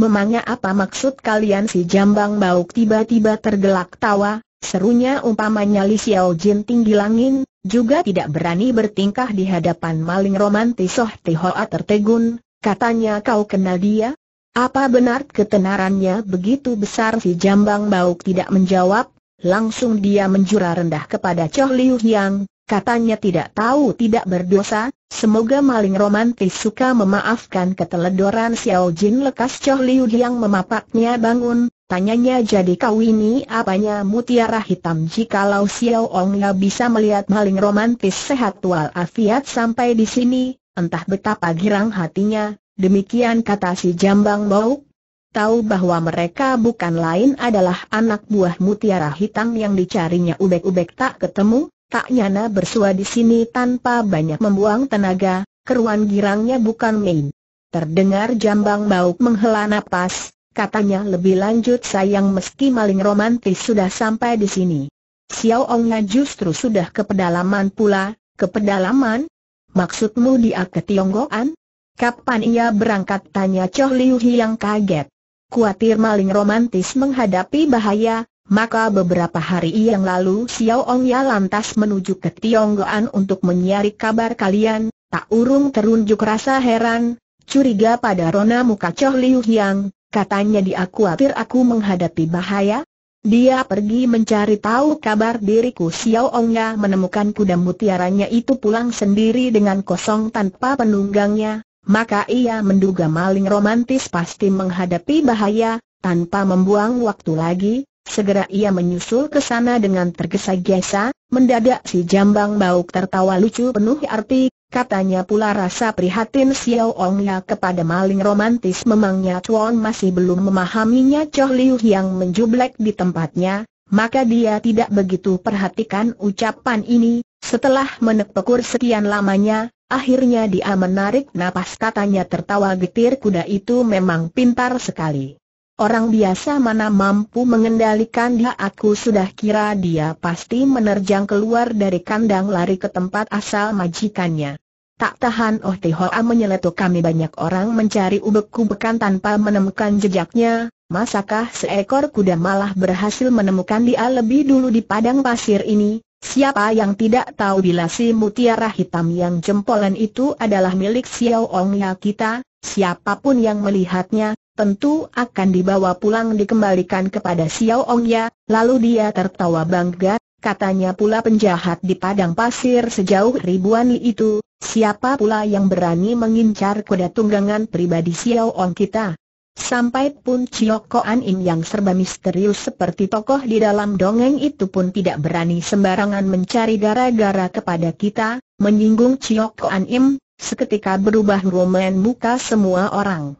Memangnya apa maksud kalian si jambang Bau? tiba-tiba tergelak tawa, Serunya umpamanya Li Xiao Jin tinggi langit, juga tidak berani bertingkah di hadapan maling romantis Soh Tihoa tertegun, katanya kau kenal dia? Apa benar ketenarannya begitu besar si Jambang Bauk tidak menjawab, langsung dia menjura rendah kepada Choh Liu katanya tidak tahu tidak berdosa, semoga maling romantis suka memaafkan keteledoran Xiao Jin lekas Choh Liu Yang memapaknya bangun, Tanyanya jadi kau ini apanya mutiara hitam jikalau Xiao Ong nggak bisa melihat maling romantis sehat wal afiat sampai di sini, entah betapa girang hatinya, demikian kata si Jambang Bau. Tahu bahwa mereka bukan lain adalah anak buah mutiara hitam yang dicarinya ubek-ubek tak ketemu, tak nyana bersua di sini tanpa banyak membuang tenaga, keruan girangnya bukan main. Terdengar Jambang Bau menghela napas, Katanya lebih lanjut sayang meski maling romantis sudah sampai di sini. Xiao Ongnya justru sudah ke pedalaman pula, ke pedalaman? Maksudmu dia ke Tionggoan? Kapan ia berangkat tanya Choh Liu yang kaget. Kuatir maling romantis menghadapi bahaya, maka beberapa hari yang lalu Xiao Ongnya lantas menuju ke Tionggoan untuk menyiari kabar kalian, tak urung terunjuk rasa heran, curiga pada rona muka Choh Liu Yang, Katanya dia khawatir aku menghadapi bahaya. Dia pergi mencari tahu kabar diriku Xiao Ongya menemukan kuda mutiaranya itu pulang sendiri dengan kosong tanpa penunggangnya, maka ia menduga maling romantis pasti menghadapi bahaya, tanpa membuang waktu lagi, segera ia menyusul ke sana dengan tergesa-gesa, mendadak si jambang Bau tertawa lucu penuh arti, Katanya pula rasa prihatin Xiao Ongnya kepada maling romantis memangnya Chuan masih belum memahaminya Choh Liu yang menjublek di tempatnya, maka dia tidak begitu perhatikan ucapan ini, setelah menekpekur sekian lamanya, akhirnya dia menarik napas katanya tertawa getir kuda itu memang pintar sekali. Orang biasa mana mampu mengendalikan dia aku sudah kira dia pasti menerjang keluar dari kandang lari ke tempat asal majikannya. Tak tahan Oh Tihoa menyeletuk kami banyak orang mencari ubek-ubekan tanpa menemukan jejaknya, masakah seekor kuda malah berhasil menemukan dia lebih dulu di padang pasir ini? Siapa yang tidak tahu bila si mutiara hitam yang jempolan itu adalah milik Xiao Ong ya kita, siapapun yang melihatnya, tentu akan dibawa pulang dikembalikan kepada Xiao Ong Ya, lalu dia tertawa bangga, katanya pula penjahat di padang pasir sejauh ribuan li itu, siapa pula yang berani mengincar kuda tunggangan pribadi Xiao Ong kita? Sampai pun Ko An Im yang serba misterius seperti tokoh di dalam dongeng itu pun tidak berani sembarangan mencari gara-gara kepada kita, menyinggung Ko An Im, seketika berubah rumen muka semua orang.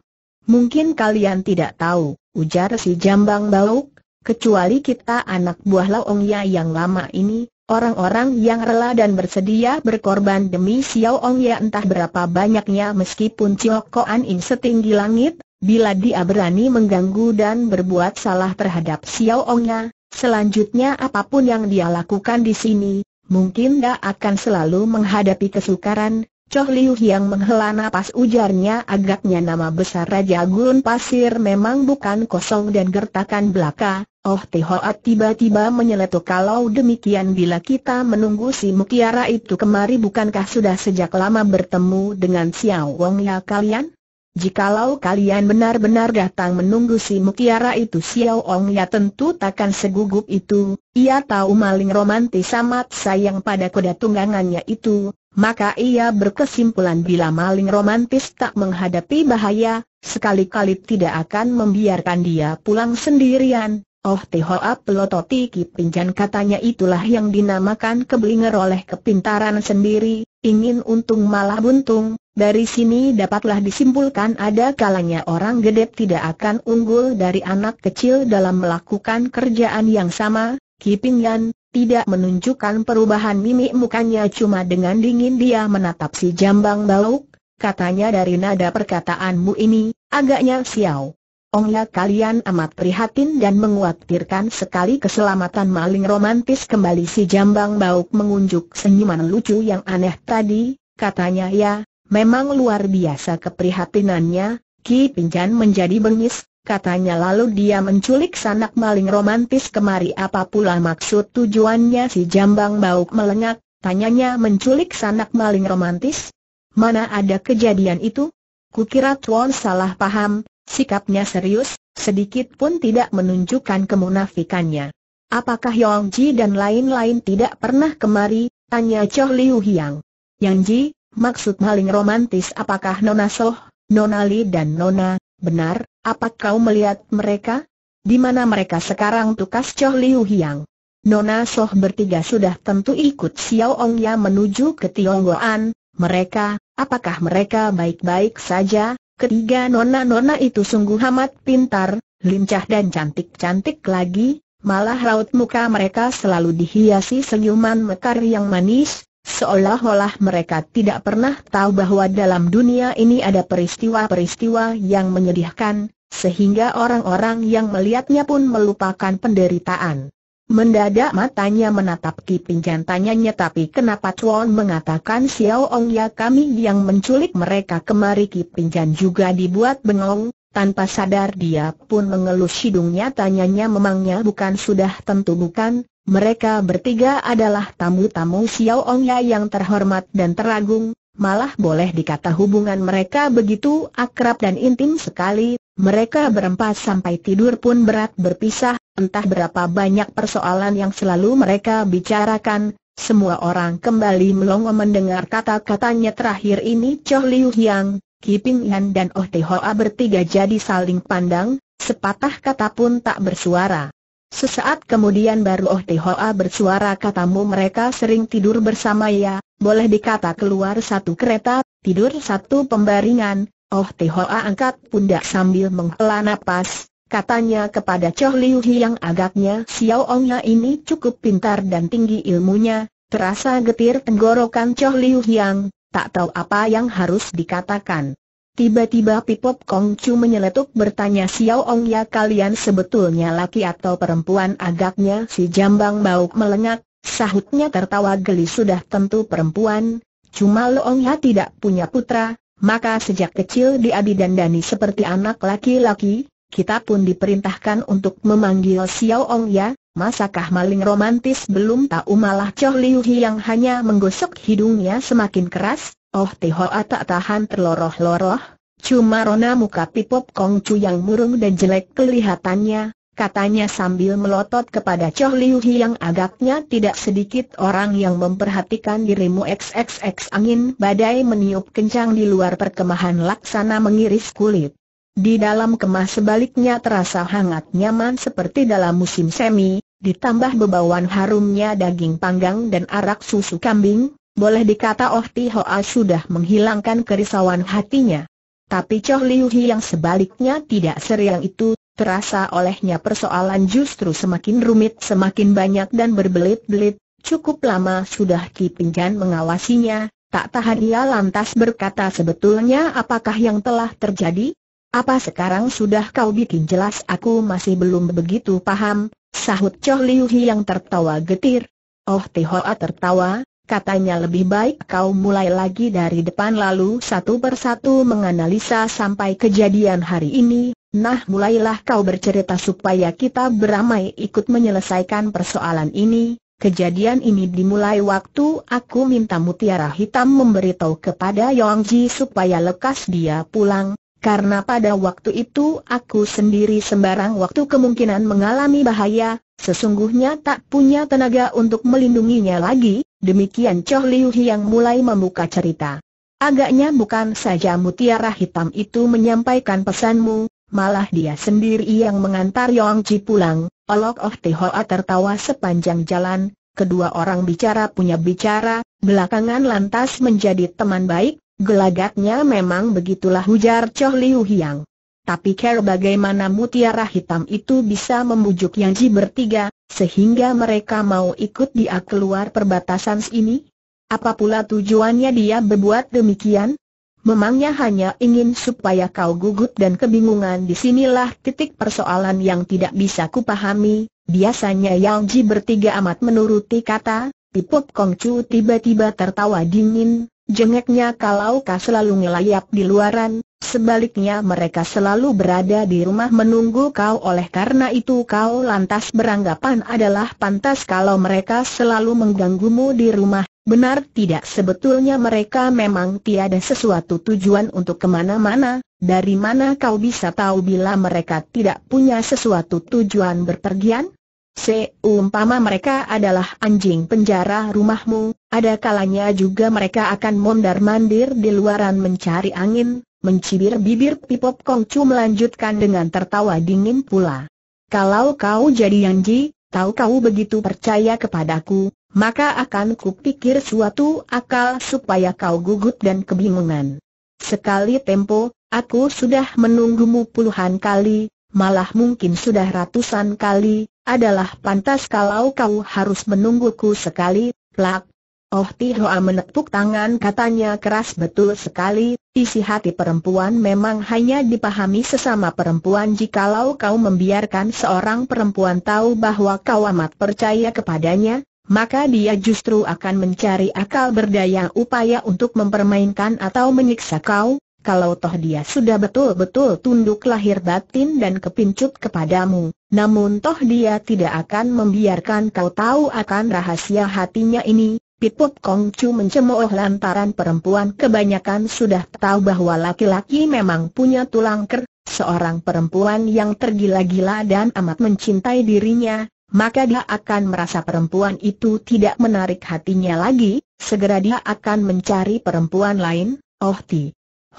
Mungkin kalian tidak tahu, ujar si Jambang Bauk, kecuali kita anak buah laongnya yang lama ini, orang-orang yang rela dan bersedia berkorban demi Xiao Ongya entah berapa banyaknya meskipun Ciokoan Koan setinggi langit, bila dia berani mengganggu dan berbuat salah terhadap Xiao Ongya, selanjutnya apapun yang dia lakukan di sini, mungkin dia akan selalu menghadapi kesukaran, Choh Liu yang menghela napas ujarnya agaknya nama besar Raja Gurun Pasir memang bukan kosong dan gertakan belaka. Oh Tihoat tiba-tiba menyeletuk kalau demikian bila kita menunggu si mutiara itu kemari bukankah sudah sejak lama bertemu dengan Xiao Wong ya kalian? Jikalau kalian benar-benar datang menunggu si mutiara itu Xiao Wong ya tentu takkan segugup itu, ia tahu maling romantis amat sayang pada kuda tunggangannya itu, maka ia berkesimpulan bila maling romantis tak menghadapi bahaya, sekali-kali tidak akan membiarkan dia pulang sendirian. Oh teh Tihoa Pelototi Kipinjan katanya itulah yang dinamakan keblinger oleh kepintaran sendiri, ingin untung malah buntung, dari sini dapatlah disimpulkan ada kalanya orang gede tidak akan unggul dari anak kecil dalam melakukan kerjaan yang sama, Kipinjan, tidak menunjukkan perubahan mimik mukanya cuma dengan dingin dia menatap si jambang bauk, katanya dari nada perkataanmu ini, agaknya siau. Ongnya kalian amat prihatin dan menguatirkan sekali keselamatan maling romantis kembali si jambang bauk mengunjuk senyuman lucu yang aneh tadi, katanya ya, memang luar biasa keprihatinannya, Ki Pinjan menjadi bengis, katanya lalu dia menculik sanak maling romantis kemari apa pula maksud tujuannya si jambang bauk melengak, tanyanya menculik sanak maling romantis? Mana ada kejadian itu? Kukira Tuan salah paham, sikapnya serius, sedikit pun tidak menunjukkan kemunafikannya. Apakah Yong Ji dan lain-lain tidak pernah kemari? Tanya Choh Liu Hiang. Yang Ji, maksud maling romantis apakah Nona Soh, Nona Li dan Nona Benar, apa kau melihat mereka? Di mana mereka sekarang tukas Choh Liu Hiang? Nona Soh bertiga sudah tentu ikut Xiao Ong Ya menuju ke Tionggoan. Mereka, apakah mereka baik-baik saja? Ketiga nona-nona itu sungguh amat pintar, lincah dan cantik-cantik lagi, malah raut muka mereka selalu dihiasi senyuman mekar yang manis, Seolah-olah mereka tidak pernah tahu bahwa dalam dunia ini ada peristiwa-peristiwa yang menyedihkan, sehingga orang-orang yang melihatnya pun melupakan penderitaan. Mendadak matanya menatap Kiping dan tanyanya tapi kenapa Chuan mengatakan Xiao Ong ya kami yang menculik mereka kemari Kiping Jan juga dibuat bengong, tanpa sadar dia pun mengelus hidungnya tanyanya memangnya bukan sudah tentu bukan, mereka bertiga adalah tamu-tamu Xiao Ongya yang terhormat dan teragung, malah boleh dikata hubungan mereka begitu akrab dan intim sekali, mereka berempat sampai tidur pun berat berpisah, entah berapa banyak persoalan yang selalu mereka bicarakan, semua orang kembali melongo mendengar kata-katanya terakhir ini Choh Liu Yang, Kiping Yan dan Oh Te Hoa bertiga jadi saling pandang, sepatah kata pun tak bersuara. Sesaat kemudian baru Oh Te Hoa bersuara katamu mereka sering tidur bersama ya, boleh dikata keluar satu kereta, tidur satu pembaringan, Oh Te Hoa angkat pundak sambil menghela nafas, katanya kepada Choh Liu Hi yang agaknya Xiao Ongnya ini cukup pintar dan tinggi ilmunya, terasa getir tenggorokan Choh Liu Hiang, tak tahu apa yang harus dikatakan. Tiba-tiba Pipop Kong Chu menyeletuk bertanya Xiao Ong ya kalian sebetulnya laki atau perempuan agaknya si jambang bau melengak, sahutnya tertawa geli sudah tentu perempuan, cuma Lo Ong ya tidak punya putra, maka sejak kecil dia didandani seperti anak laki-laki, kita pun diperintahkan untuk memanggil Xiao Ong ya, Masakah maling romantis belum tahu malah Choh Liu yang hanya menggosok hidungnya semakin keras? Oh teh hoa tak tahan terloroh-loroh. Cuma rona muka Pipop Kong Chu yang murung dan jelek kelihatannya, katanya sambil melotot kepada Choh Liu yang agaknya tidak sedikit orang yang memperhatikan dirimu XXX angin badai meniup kencang di luar perkemahan laksana mengiris kulit. Di dalam kemas sebaliknya terasa hangat nyaman seperti dalam musim semi, ditambah bebauan harumnya daging panggang dan arak susu kambing, boleh dikata Oh Ti Hoa sudah menghilangkan kerisauan hatinya. Tapi Choh Liu Hi yang sebaliknya tidak seriang itu, terasa olehnya persoalan justru semakin rumit semakin banyak dan berbelit-belit, cukup lama sudah Ki Pinggan mengawasinya, tak tahan ia lantas berkata sebetulnya apakah yang telah terjadi? Apa sekarang sudah kau bikin jelas aku masih belum begitu paham, sahut Choh Liu Hi yang tertawa getir. Oh Tihoa tertawa, Katanya lebih baik kau mulai lagi dari depan lalu satu persatu menganalisa sampai kejadian hari ini, nah mulailah kau bercerita supaya kita beramai ikut menyelesaikan persoalan ini, kejadian ini dimulai waktu aku minta mutiara hitam memberitahu kepada Yong supaya lekas dia pulang, karena pada waktu itu aku sendiri sembarang waktu kemungkinan mengalami bahaya, sesungguhnya tak punya tenaga untuk melindunginya lagi, demikian Choh Liu yang mulai membuka cerita. Agaknya bukan saja mutiara hitam itu menyampaikan pesanmu, malah dia sendiri yang mengantar Yong Ji pulang, Olok Oh Hoa tertawa sepanjang jalan, kedua orang bicara punya bicara, belakangan lantas menjadi teman baik, Gelagatnya memang begitulah hujar Choh Liu Hiang. Tapi care bagaimana mutiara hitam itu bisa membujuk Yang Ji bertiga, sehingga mereka mau ikut dia keluar perbatasan ini? Apa pula tujuannya dia berbuat demikian? Memangnya hanya ingin supaya kau gugut dan kebingungan disinilah titik persoalan yang tidak bisa kupahami. Biasanya Yang Ji bertiga amat menuruti kata, Pipop Kongcu tiba-tiba tertawa dingin, Jengeknya kalau kau selalu ngelayap di luaran, sebaliknya mereka selalu berada di rumah menunggu kau oleh karena itu kau lantas beranggapan adalah pantas kalau mereka selalu mengganggumu di rumah, benar tidak sebetulnya mereka memang tiada sesuatu tujuan untuk kemana-mana, dari mana kau bisa tahu bila mereka tidak punya sesuatu tujuan berpergian? Seumpama mereka adalah anjing penjara rumahmu, ada kalanya juga mereka akan mondar-mandir di luaran mencari angin, mencibir bibir Pipop Kongcu melanjutkan dengan tertawa dingin pula. Kalau kau jadi Yanji, tahu kau begitu percaya kepadaku, maka akan kupikir suatu akal supaya kau gugut dan kebingungan. Sekali tempo, aku sudah menunggumu puluhan kali, malah mungkin sudah ratusan kali, adalah pantas kalau kau harus menungguku sekali, plak. Oh Tihoa menepuk tangan katanya keras betul sekali, isi hati perempuan memang hanya dipahami sesama perempuan jikalau kau membiarkan seorang perempuan tahu bahwa kau amat percaya kepadanya, maka dia justru akan mencari akal berdaya upaya untuk mempermainkan atau menyiksa kau, kalau toh dia sudah betul-betul tunduk lahir batin dan kepincut kepadamu, namun toh dia tidak akan membiarkan kau tahu akan rahasia hatinya ini. Piput Kongcu mencemooh lantaran perempuan kebanyakan sudah tahu bahwa laki-laki memang punya tulang ker, seorang perempuan yang tergila-gila dan amat mencintai dirinya, maka dia akan merasa perempuan itu tidak menarik hatinya lagi, segera dia akan mencari perempuan lain, oh ti.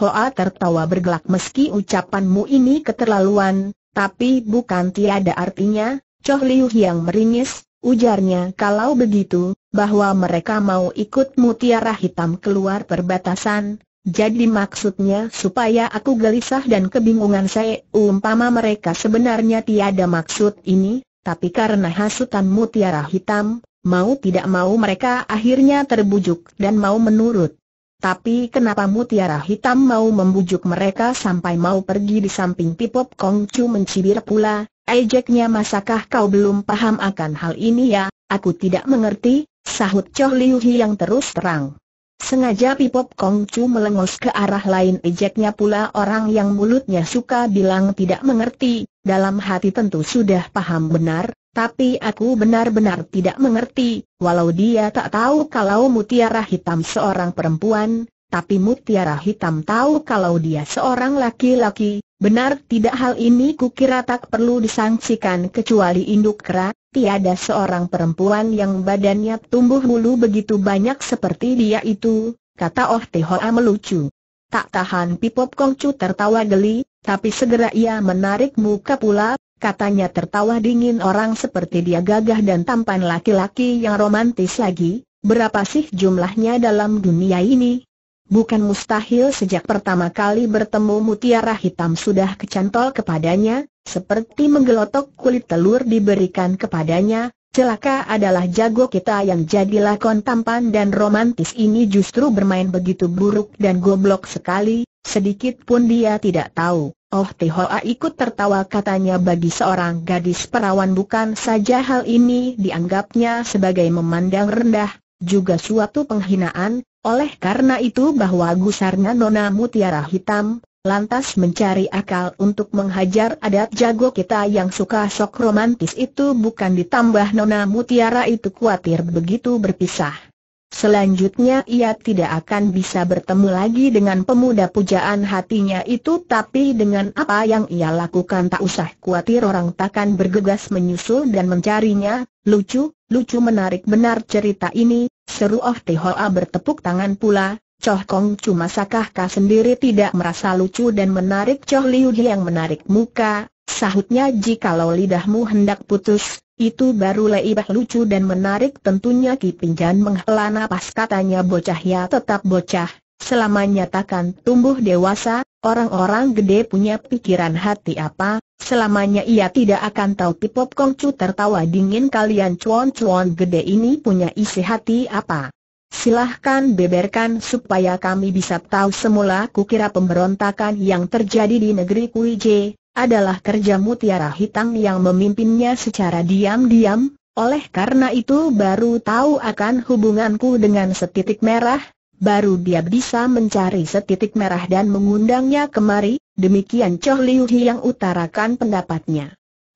Hoa tertawa bergelak meski ucapanmu ini keterlaluan, tapi bukan tiada artinya, Choh Liu yang meringis, ujarnya kalau begitu, bahwa mereka mau ikut mutiara hitam keluar perbatasan, jadi maksudnya supaya aku gelisah dan kebingungan saya umpama mereka sebenarnya tiada maksud ini, tapi karena hasutan mutiara hitam, mau tidak mau mereka akhirnya terbujuk dan mau menurut. Tapi kenapa mutiara hitam mau membujuk mereka sampai mau pergi di samping Pipop Kong Chu mencibir pula, ejeknya masakah kau belum paham akan hal ini ya, aku tidak mengerti, sahut Choh Liu Hi yang terus terang. Sengaja Pipop Kong Chu melengos ke arah lain ejeknya pula orang yang mulutnya suka bilang tidak mengerti, dalam hati tentu sudah paham benar, tapi aku benar-benar tidak mengerti, walau dia tak tahu kalau mutiara hitam seorang perempuan, tapi mutiara hitam tahu kalau dia seorang laki-laki, benar tidak hal ini kukira tak perlu disangsikan kecuali induk kera, tiada seorang perempuan yang badannya tumbuh mulu begitu banyak seperti dia itu, kata Oh Tehoa melucu. Tak tahan Pipop Kongcu tertawa geli, tapi segera ia menarik muka pula, Katanya tertawa dingin orang seperti dia gagah dan tampan laki-laki yang romantis lagi, berapa sih jumlahnya dalam dunia ini? Bukan mustahil sejak pertama kali bertemu mutiara hitam sudah kecantol kepadanya, seperti menggelotok kulit telur diberikan kepadanya, celaka adalah jago kita yang jadi lakon tampan dan romantis ini justru bermain begitu buruk dan goblok sekali, sedikit pun dia tidak tahu. Oh Tihoa ikut tertawa katanya bagi seorang gadis perawan bukan saja hal ini dianggapnya sebagai memandang rendah, juga suatu penghinaan, oleh karena itu bahwa gusarnya Nona Mutiara Hitam, lantas mencari akal untuk menghajar adat jago kita yang suka sok romantis itu bukan ditambah Nona Mutiara itu khawatir begitu berpisah. Selanjutnya ia tidak akan bisa bertemu lagi dengan pemuda pujaan hatinya itu tapi dengan apa yang ia lakukan tak usah khawatir orang takkan bergegas menyusul dan mencarinya, lucu, lucu menarik benar cerita ini, seru Oh Tehoa bertepuk tangan pula, Choh Kong cuma sakah sendiri tidak merasa lucu dan menarik Choh Liu yang menarik muka, Sahutnya jikalau lidahmu hendak putus, itu baru leibah lucu dan menarik tentunya Ki Pinjan menghela napas katanya bocah ya tetap bocah, selama nyatakan tumbuh dewasa, orang-orang gede punya pikiran hati apa, selamanya ia tidak akan tahu Pipop Kongcu tertawa dingin kalian cuan-cuan gede ini punya isi hati apa. Silahkan beberkan supaya kami bisa tahu semula kukira pemberontakan yang terjadi di negeri Kuije, adalah kerja mutiara hitam yang memimpinnya secara diam-diam, oleh karena itu baru tahu akan hubunganku dengan setitik merah, baru dia bisa mencari setitik merah dan mengundangnya kemari, demikian Choh Liu yang utarakan pendapatnya.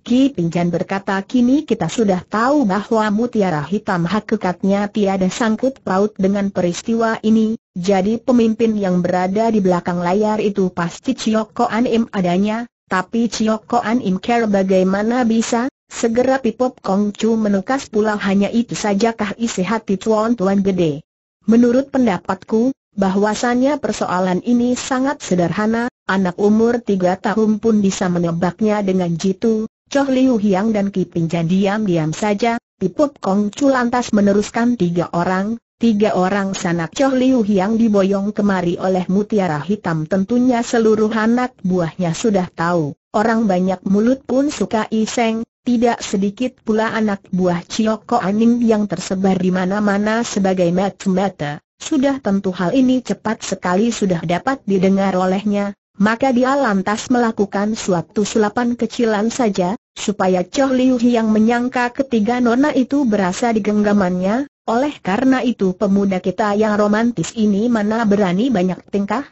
Ki Pingjan berkata kini kita sudah tahu bahwa mutiara hitam hakikatnya tiada sangkut paut dengan peristiwa ini, jadi pemimpin yang berada di belakang layar itu pasti Chiok Anim adanya, tapi Chiok Koan Im Ker bagaimana bisa? Segera Pipop Kong Chu menukas pula hanya itu sajakah isi hati tuan-tuan gede. Menurut pendapatku, bahwasannya persoalan ini sangat sederhana, anak umur tiga tahun pun bisa menebaknya dengan jitu, Choh Liu Hiang dan Kipin Jan diam-diam saja, Pipop Kong Chu lantas meneruskan tiga orang, Tiga orang sanak Choh Liu yang diboyong kemari oleh mutiara hitam tentunya seluruh anak buahnya sudah tahu. Orang banyak mulut pun suka iseng, tidak sedikit pula anak buah Cioko Aning yang tersebar di mana-mana sebagai mata-mata. Sudah tentu hal ini cepat sekali sudah dapat didengar olehnya, maka dia lantas melakukan suatu sulapan kecilan saja, supaya Choh Liu yang menyangka ketiga nona itu berasa di genggamannya, oleh karena itu pemuda kita yang romantis ini mana berani banyak tingkah?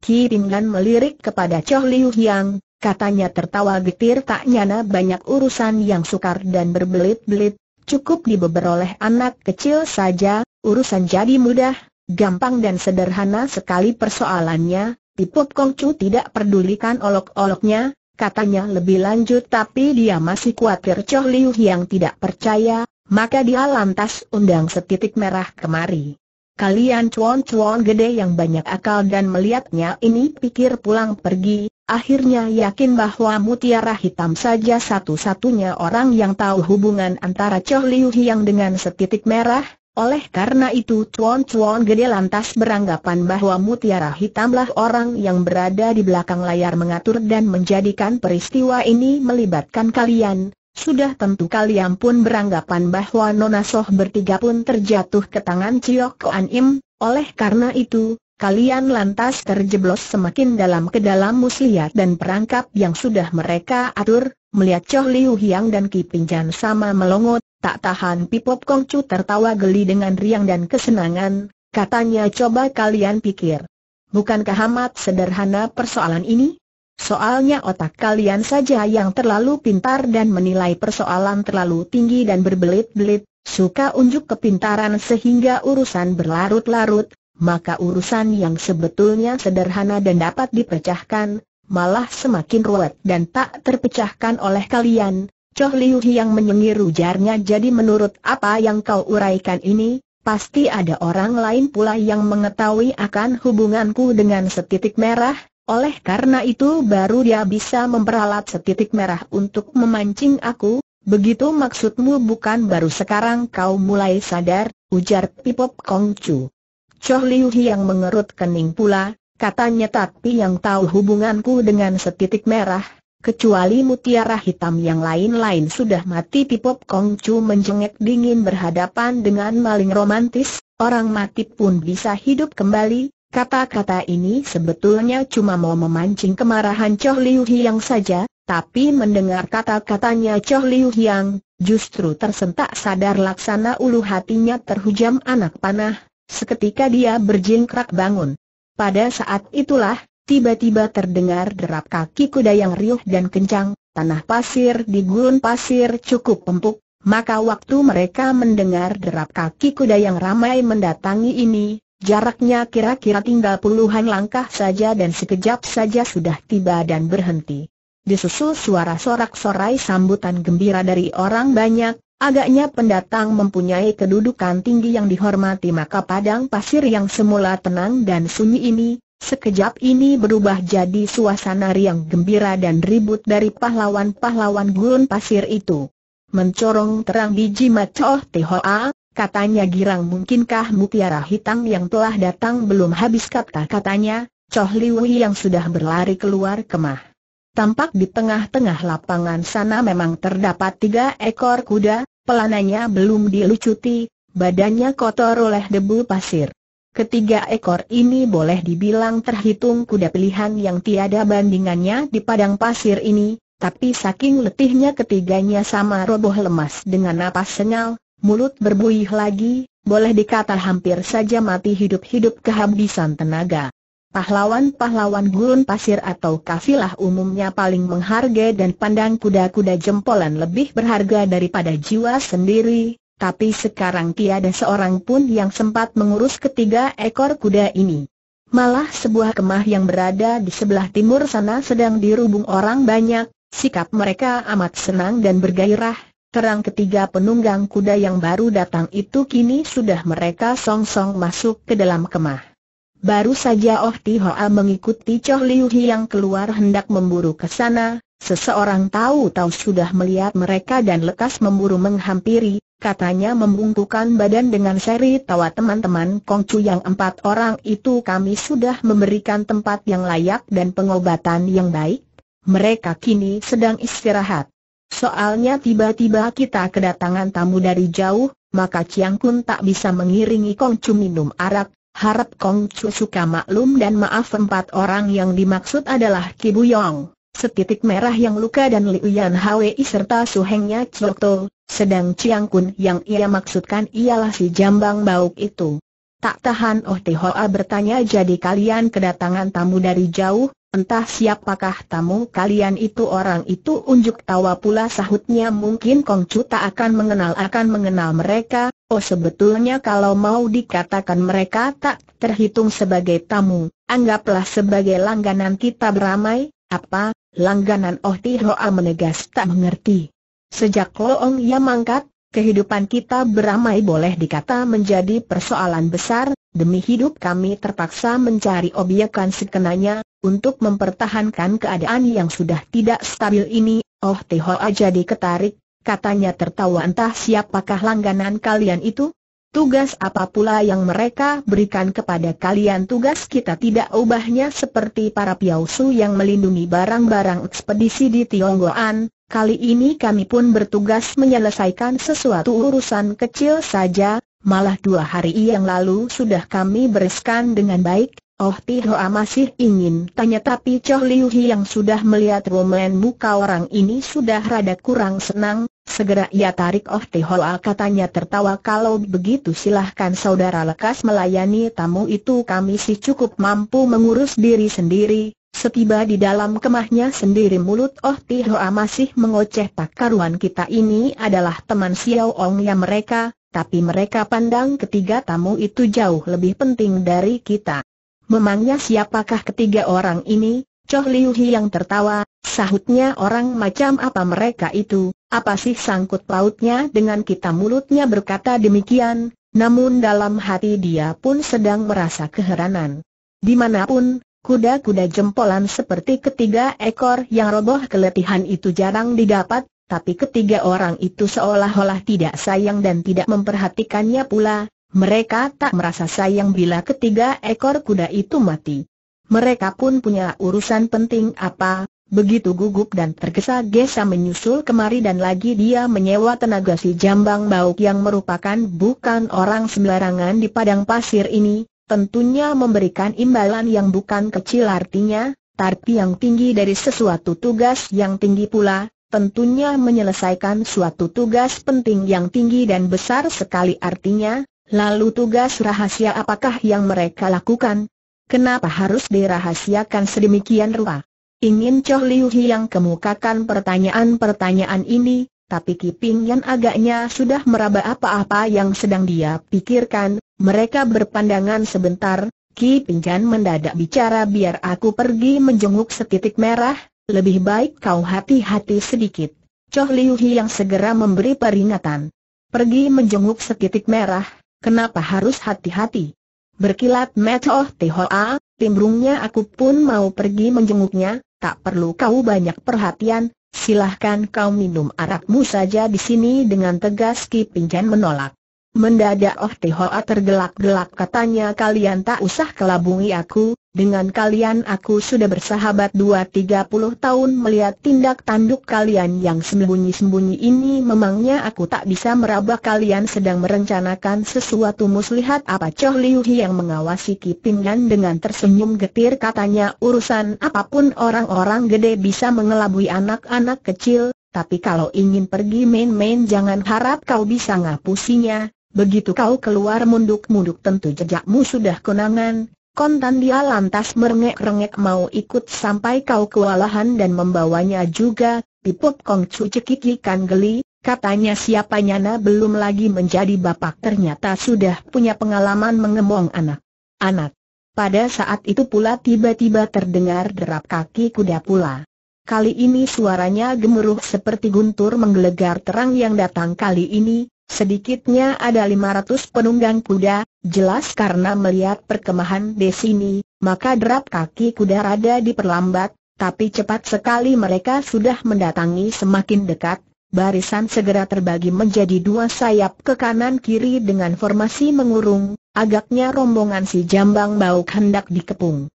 Ki Pinggan melirik kepada Choh Liu Hyang, katanya tertawa getir tak nyana banyak urusan yang sukar dan berbelit-belit, cukup dibeberoleh anak kecil saja, urusan jadi mudah, gampang dan sederhana sekali persoalannya, Kong Kongcu tidak pedulikan olok-oloknya, katanya lebih lanjut tapi dia masih khawatir Choh Liu Hyang tidak percaya, maka dia lantas undang setitik merah kemari. Kalian cuan-cuan gede yang banyak akal dan melihatnya ini pikir pulang pergi, akhirnya yakin bahwa mutiara hitam saja satu-satunya orang yang tahu hubungan antara Choh Liu Hiang dengan setitik merah, oleh karena itu cuan-cuan gede lantas beranggapan bahwa mutiara hitamlah orang yang berada di belakang layar mengatur dan menjadikan peristiwa ini melibatkan kalian, sudah tentu kalian pun beranggapan bahwa Nona Soh bertiga pun terjatuh ke tangan Ciok An Im, oleh karena itu, kalian lantas terjeblos semakin dalam ke dalam muslihat dan perangkap yang sudah mereka atur, melihat Choh Liu Hiang dan Ki sama melongot, tak tahan Pipop Kongcu tertawa geli dengan riang dan kesenangan, katanya coba kalian pikir. Bukankah amat sederhana persoalan ini? Soalnya otak kalian saja yang terlalu pintar dan menilai persoalan terlalu tinggi dan berbelit-belit, suka unjuk kepintaran sehingga urusan berlarut-larut, maka urusan yang sebetulnya sederhana dan dapat dipecahkan, malah semakin ruwet dan tak terpecahkan oleh kalian. Choh Liu yang menyengir ujarnya jadi menurut apa yang kau uraikan ini, pasti ada orang lain pula yang mengetahui akan hubunganku dengan setitik merah, oleh karena itu baru dia bisa memperalat setitik merah untuk memancing aku, begitu maksudmu bukan baru sekarang kau mulai sadar, ujar Pipop Kongcu. Choh Liu yang mengerut kening pula, katanya tapi yang tahu hubunganku dengan setitik merah, kecuali mutiara hitam yang lain-lain sudah mati Pipop Kongcu menjengek dingin berhadapan dengan maling romantis, orang mati pun bisa hidup kembali, Kata-kata ini sebetulnya cuma mau memancing kemarahan Choh Liu Hiang saja, tapi mendengar kata-katanya Choh Liu Hiang, justru tersentak sadar laksana ulu hatinya terhujam anak panah, seketika dia berjingkrak bangun. Pada saat itulah, tiba-tiba terdengar derap kaki kuda yang riuh dan kencang, tanah pasir di gurun pasir cukup empuk, maka waktu mereka mendengar derap kaki kuda yang ramai mendatangi ini, Jaraknya kira-kira tinggal puluhan langkah saja dan sekejap saja sudah tiba dan berhenti. Disusul suara sorak-sorai sambutan gembira dari orang banyak, agaknya pendatang mempunyai kedudukan tinggi yang dihormati maka padang pasir yang semula tenang dan sunyi ini, sekejap ini berubah jadi suasana riang gembira dan ribut dari pahlawan-pahlawan gurun pasir itu. Mencorong terang biji macoh Tehoa, katanya girang mungkinkah mutiara hitam yang telah datang belum habis kata-katanya, Choh Liwi yang sudah berlari keluar kemah. Tampak di tengah-tengah lapangan sana memang terdapat tiga ekor kuda, pelananya belum dilucuti, badannya kotor oleh debu pasir. Ketiga ekor ini boleh dibilang terhitung kuda pilihan yang tiada bandingannya di padang pasir ini, tapi saking letihnya ketiganya sama roboh lemas dengan napas sengal, Mulut berbuih lagi, boleh dikata hampir saja mati hidup-hidup kehabisan tenaga. Pahlawan-pahlawan gurun pasir atau kafilah umumnya paling menghargai dan pandang kuda-kuda jempolan lebih berharga daripada jiwa sendiri, tapi sekarang tiada seorang pun yang sempat mengurus ketiga ekor kuda ini. Malah sebuah kemah yang berada di sebelah timur sana sedang dirubung orang banyak, sikap mereka amat senang dan bergairah, Terang ketiga penunggang kuda yang baru datang itu kini sudah mereka song-song masuk ke dalam kemah. Baru saja Oh Ti Hoa mengikuti Choh Liu Hi yang keluar hendak memburu ke sana, seseorang tahu-tahu sudah melihat mereka dan lekas memburu menghampiri, katanya membungkukan badan dengan seri tawa teman-teman Kongcu yang empat orang itu kami sudah memberikan tempat yang layak dan pengobatan yang baik, mereka kini sedang istirahat. Soalnya tiba-tiba kita kedatangan tamu dari jauh, maka Chiang Kun tak bisa mengiringi Kong Chu minum arak, harap Kong Chu suka maklum dan maaf empat orang yang dimaksud adalah Ki Yong, setitik merah yang luka dan Liu Yan Hwi serta suhengnya Chokto, sedang Chiang Kun yang ia maksudkan ialah si jambang bauk itu. Tak tahan Oh Te Hoa bertanya jadi kalian kedatangan tamu dari jauh, Entah siapakah tamu kalian itu orang itu unjuk tawa pula sahutnya mungkin Kongcu tak akan mengenal akan mengenal mereka, oh sebetulnya kalau mau dikatakan mereka tak terhitung sebagai tamu, anggaplah sebagai langganan kita beramai, apa, langganan Oh Tihoa menegas tak mengerti. Sejak Loong ia mangkat, kehidupan kita beramai boleh dikata menjadi persoalan besar, Demi hidup kami terpaksa mencari obyekan sekenanya, untuk mempertahankan keadaan yang sudah tidak stabil ini, Oh Tehoa jadi ketarik, katanya tertawa entah siapakah langganan kalian itu? Tugas apa pula yang mereka berikan kepada kalian tugas kita tidak ubahnya seperti para piausu yang melindungi barang-barang ekspedisi di Tionggoan, kali ini kami pun bertugas menyelesaikan sesuatu urusan kecil saja, malah dua hari yang lalu sudah kami bereskan dengan baik, Oh Tihoa masih ingin tanya tapi Choh Liu Hi yang sudah melihat roman muka orang ini sudah rada kurang senang, segera ia tarik Oh Tihoa katanya tertawa kalau begitu silahkan saudara lekas melayani tamu itu kami sih cukup mampu mengurus diri sendiri, Setiba di dalam kemahnya sendiri mulut Oh Ti masih mengoceh tak karuan kita ini adalah teman Xiao yang ya mereka, tapi mereka pandang ketiga tamu itu jauh lebih penting dari kita. Memangnya siapakah ketiga orang ini? Choh Liu Hi yang tertawa, sahutnya orang macam apa mereka itu, apa sih sangkut pautnya dengan kita mulutnya berkata demikian, namun dalam hati dia pun sedang merasa keheranan. Dimanapun, kuda-kuda jempolan seperti ketiga ekor yang roboh keletihan itu jarang didapat, tapi ketiga orang itu seolah-olah tidak sayang dan tidak memperhatikannya pula, mereka tak merasa sayang bila ketiga ekor kuda itu mati. Mereka pun punya urusan penting apa, begitu gugup dan tergesa-gesa menyusul kemari dan lagi dia menyewa tenaga si Jambang Bau yang merupakan bukan orang sembarangan di padang pasir ini, tentunya memberikan imbalan yang bukan kecil artinya, tapi yang tinggi dari sesuatu tugas yang tinggi pula, tentunya menyelesaikan suatu tugas penting yang tinggi dan besar sekali artinya, Lalu tugas rahasia apakah yang mereka lakukan? Kenapa harus dirahasiakan sedemikian rupa? Ingin Choh Liu yang kemukakan pertanyaan-pertanyaan ini, tapi Kiping yang agaknya sudah meraba apa-apa yang sedang dia pikirkan, mereka berpandangan sebentar, Kiping Yan mendadak bicara biar aku pergi menjenguk setitik merah, lebih baik kau hati-hati sedikit. Choh Liu yang segera memberi peringatan. Pergi menjenguk setitik merah, kenapa harus hati-hati? Berkilat mata Oh Tehoa, timbrungnya aku pun mau pergi menjenguknya, tak perlu kau banyak perhatian, silahkan kau minum arakmu saja di sini dengan tegas Ki Pinjan menolak. Mendadak Oh Tehoa tergelak-gelak katanya kalian tak usah kelabungi aku, dengan kalian aku sudah bersahabat 2-30 tahun melihat tindak tanduk kalian yang sembunyi-sembunyi ini memangnya aku tak bisa meraba kalian sedang merencanakan sesuatu muslihat apa Choh Liu yang mengawasi Kipingan dengan tersenyum getir katanya urusan apapun orang-orang gede bisa mengelabui anak-anak kecil, tapi kalau ingin pergi main-main jangan harap kau bisa ngapusinya, begitu kau keluar munduk-munduk tentu jejakmu sudah kenangan kontan dia lantas merengek-rengek mau ikut sampai kau kewalahan dan membawanya juga, Pipup Kong Chu cekikikan geli, Katanya siapa nyana belum lagi menjadi bapak ternyata sudah punya pengalaman mengembong anak. Anak. Pada saat itu pula tiba-tiba terdengar derap kaki kuda pula. Kali ini suaranya gemuruh seperti guntur menggelegar terang yang datang kali ini, Sedikitnya ada 500 penunggang kuda, jelas karena melihat perkemahan di sini, maka derap kaki kuda rada diperlambat, tapi cepat sekali mereka sudah mendatangi semakin dekat, barisan segera terbagi menjadi dua sayap ke kanan kiri dengan formasi mengurung, agaknya rombongan si jambang bauk hendak dikepung.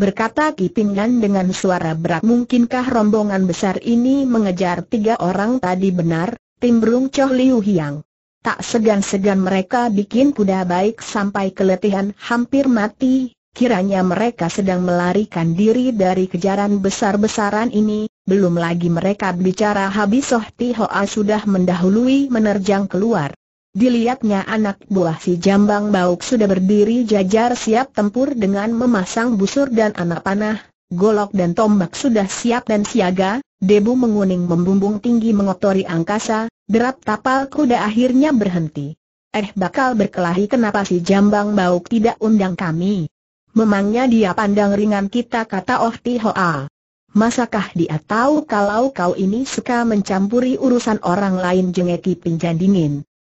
Berkata Kipingan dengan suara berat mungkinkah rombongan besar ini mengejar tiga orang tadi benar, Timbrung Choh Liu Hiang. Tak segan-segan mereka bikin kuda baik sampai keletihan hampir mati, kiranya mereka sedang melarikan diri dari kejaran besar-besaran ini, belum lagi mereka bicara habis Soh Tihoa sudah mendahului menerjang keluar. Dilihatnya anak buah si Jambang Bauk sudah berdiri jajar siap tempur dengan memasang busur dan anak panah, golok dan tombak sudah siap dan siaga, debu menguning membumbung tinggi mengotori angkasa, derap tapal kuda akhirnya berhenti. Eh bakal berkelahi kenapa si jambang bauk tidak undang kami? Memangnya dia pandang ringan kita kata Oh Hoa. Masakah dia tahu kalau kau ini suka mencampuri urusan orang lain jengeki pinjan dingin?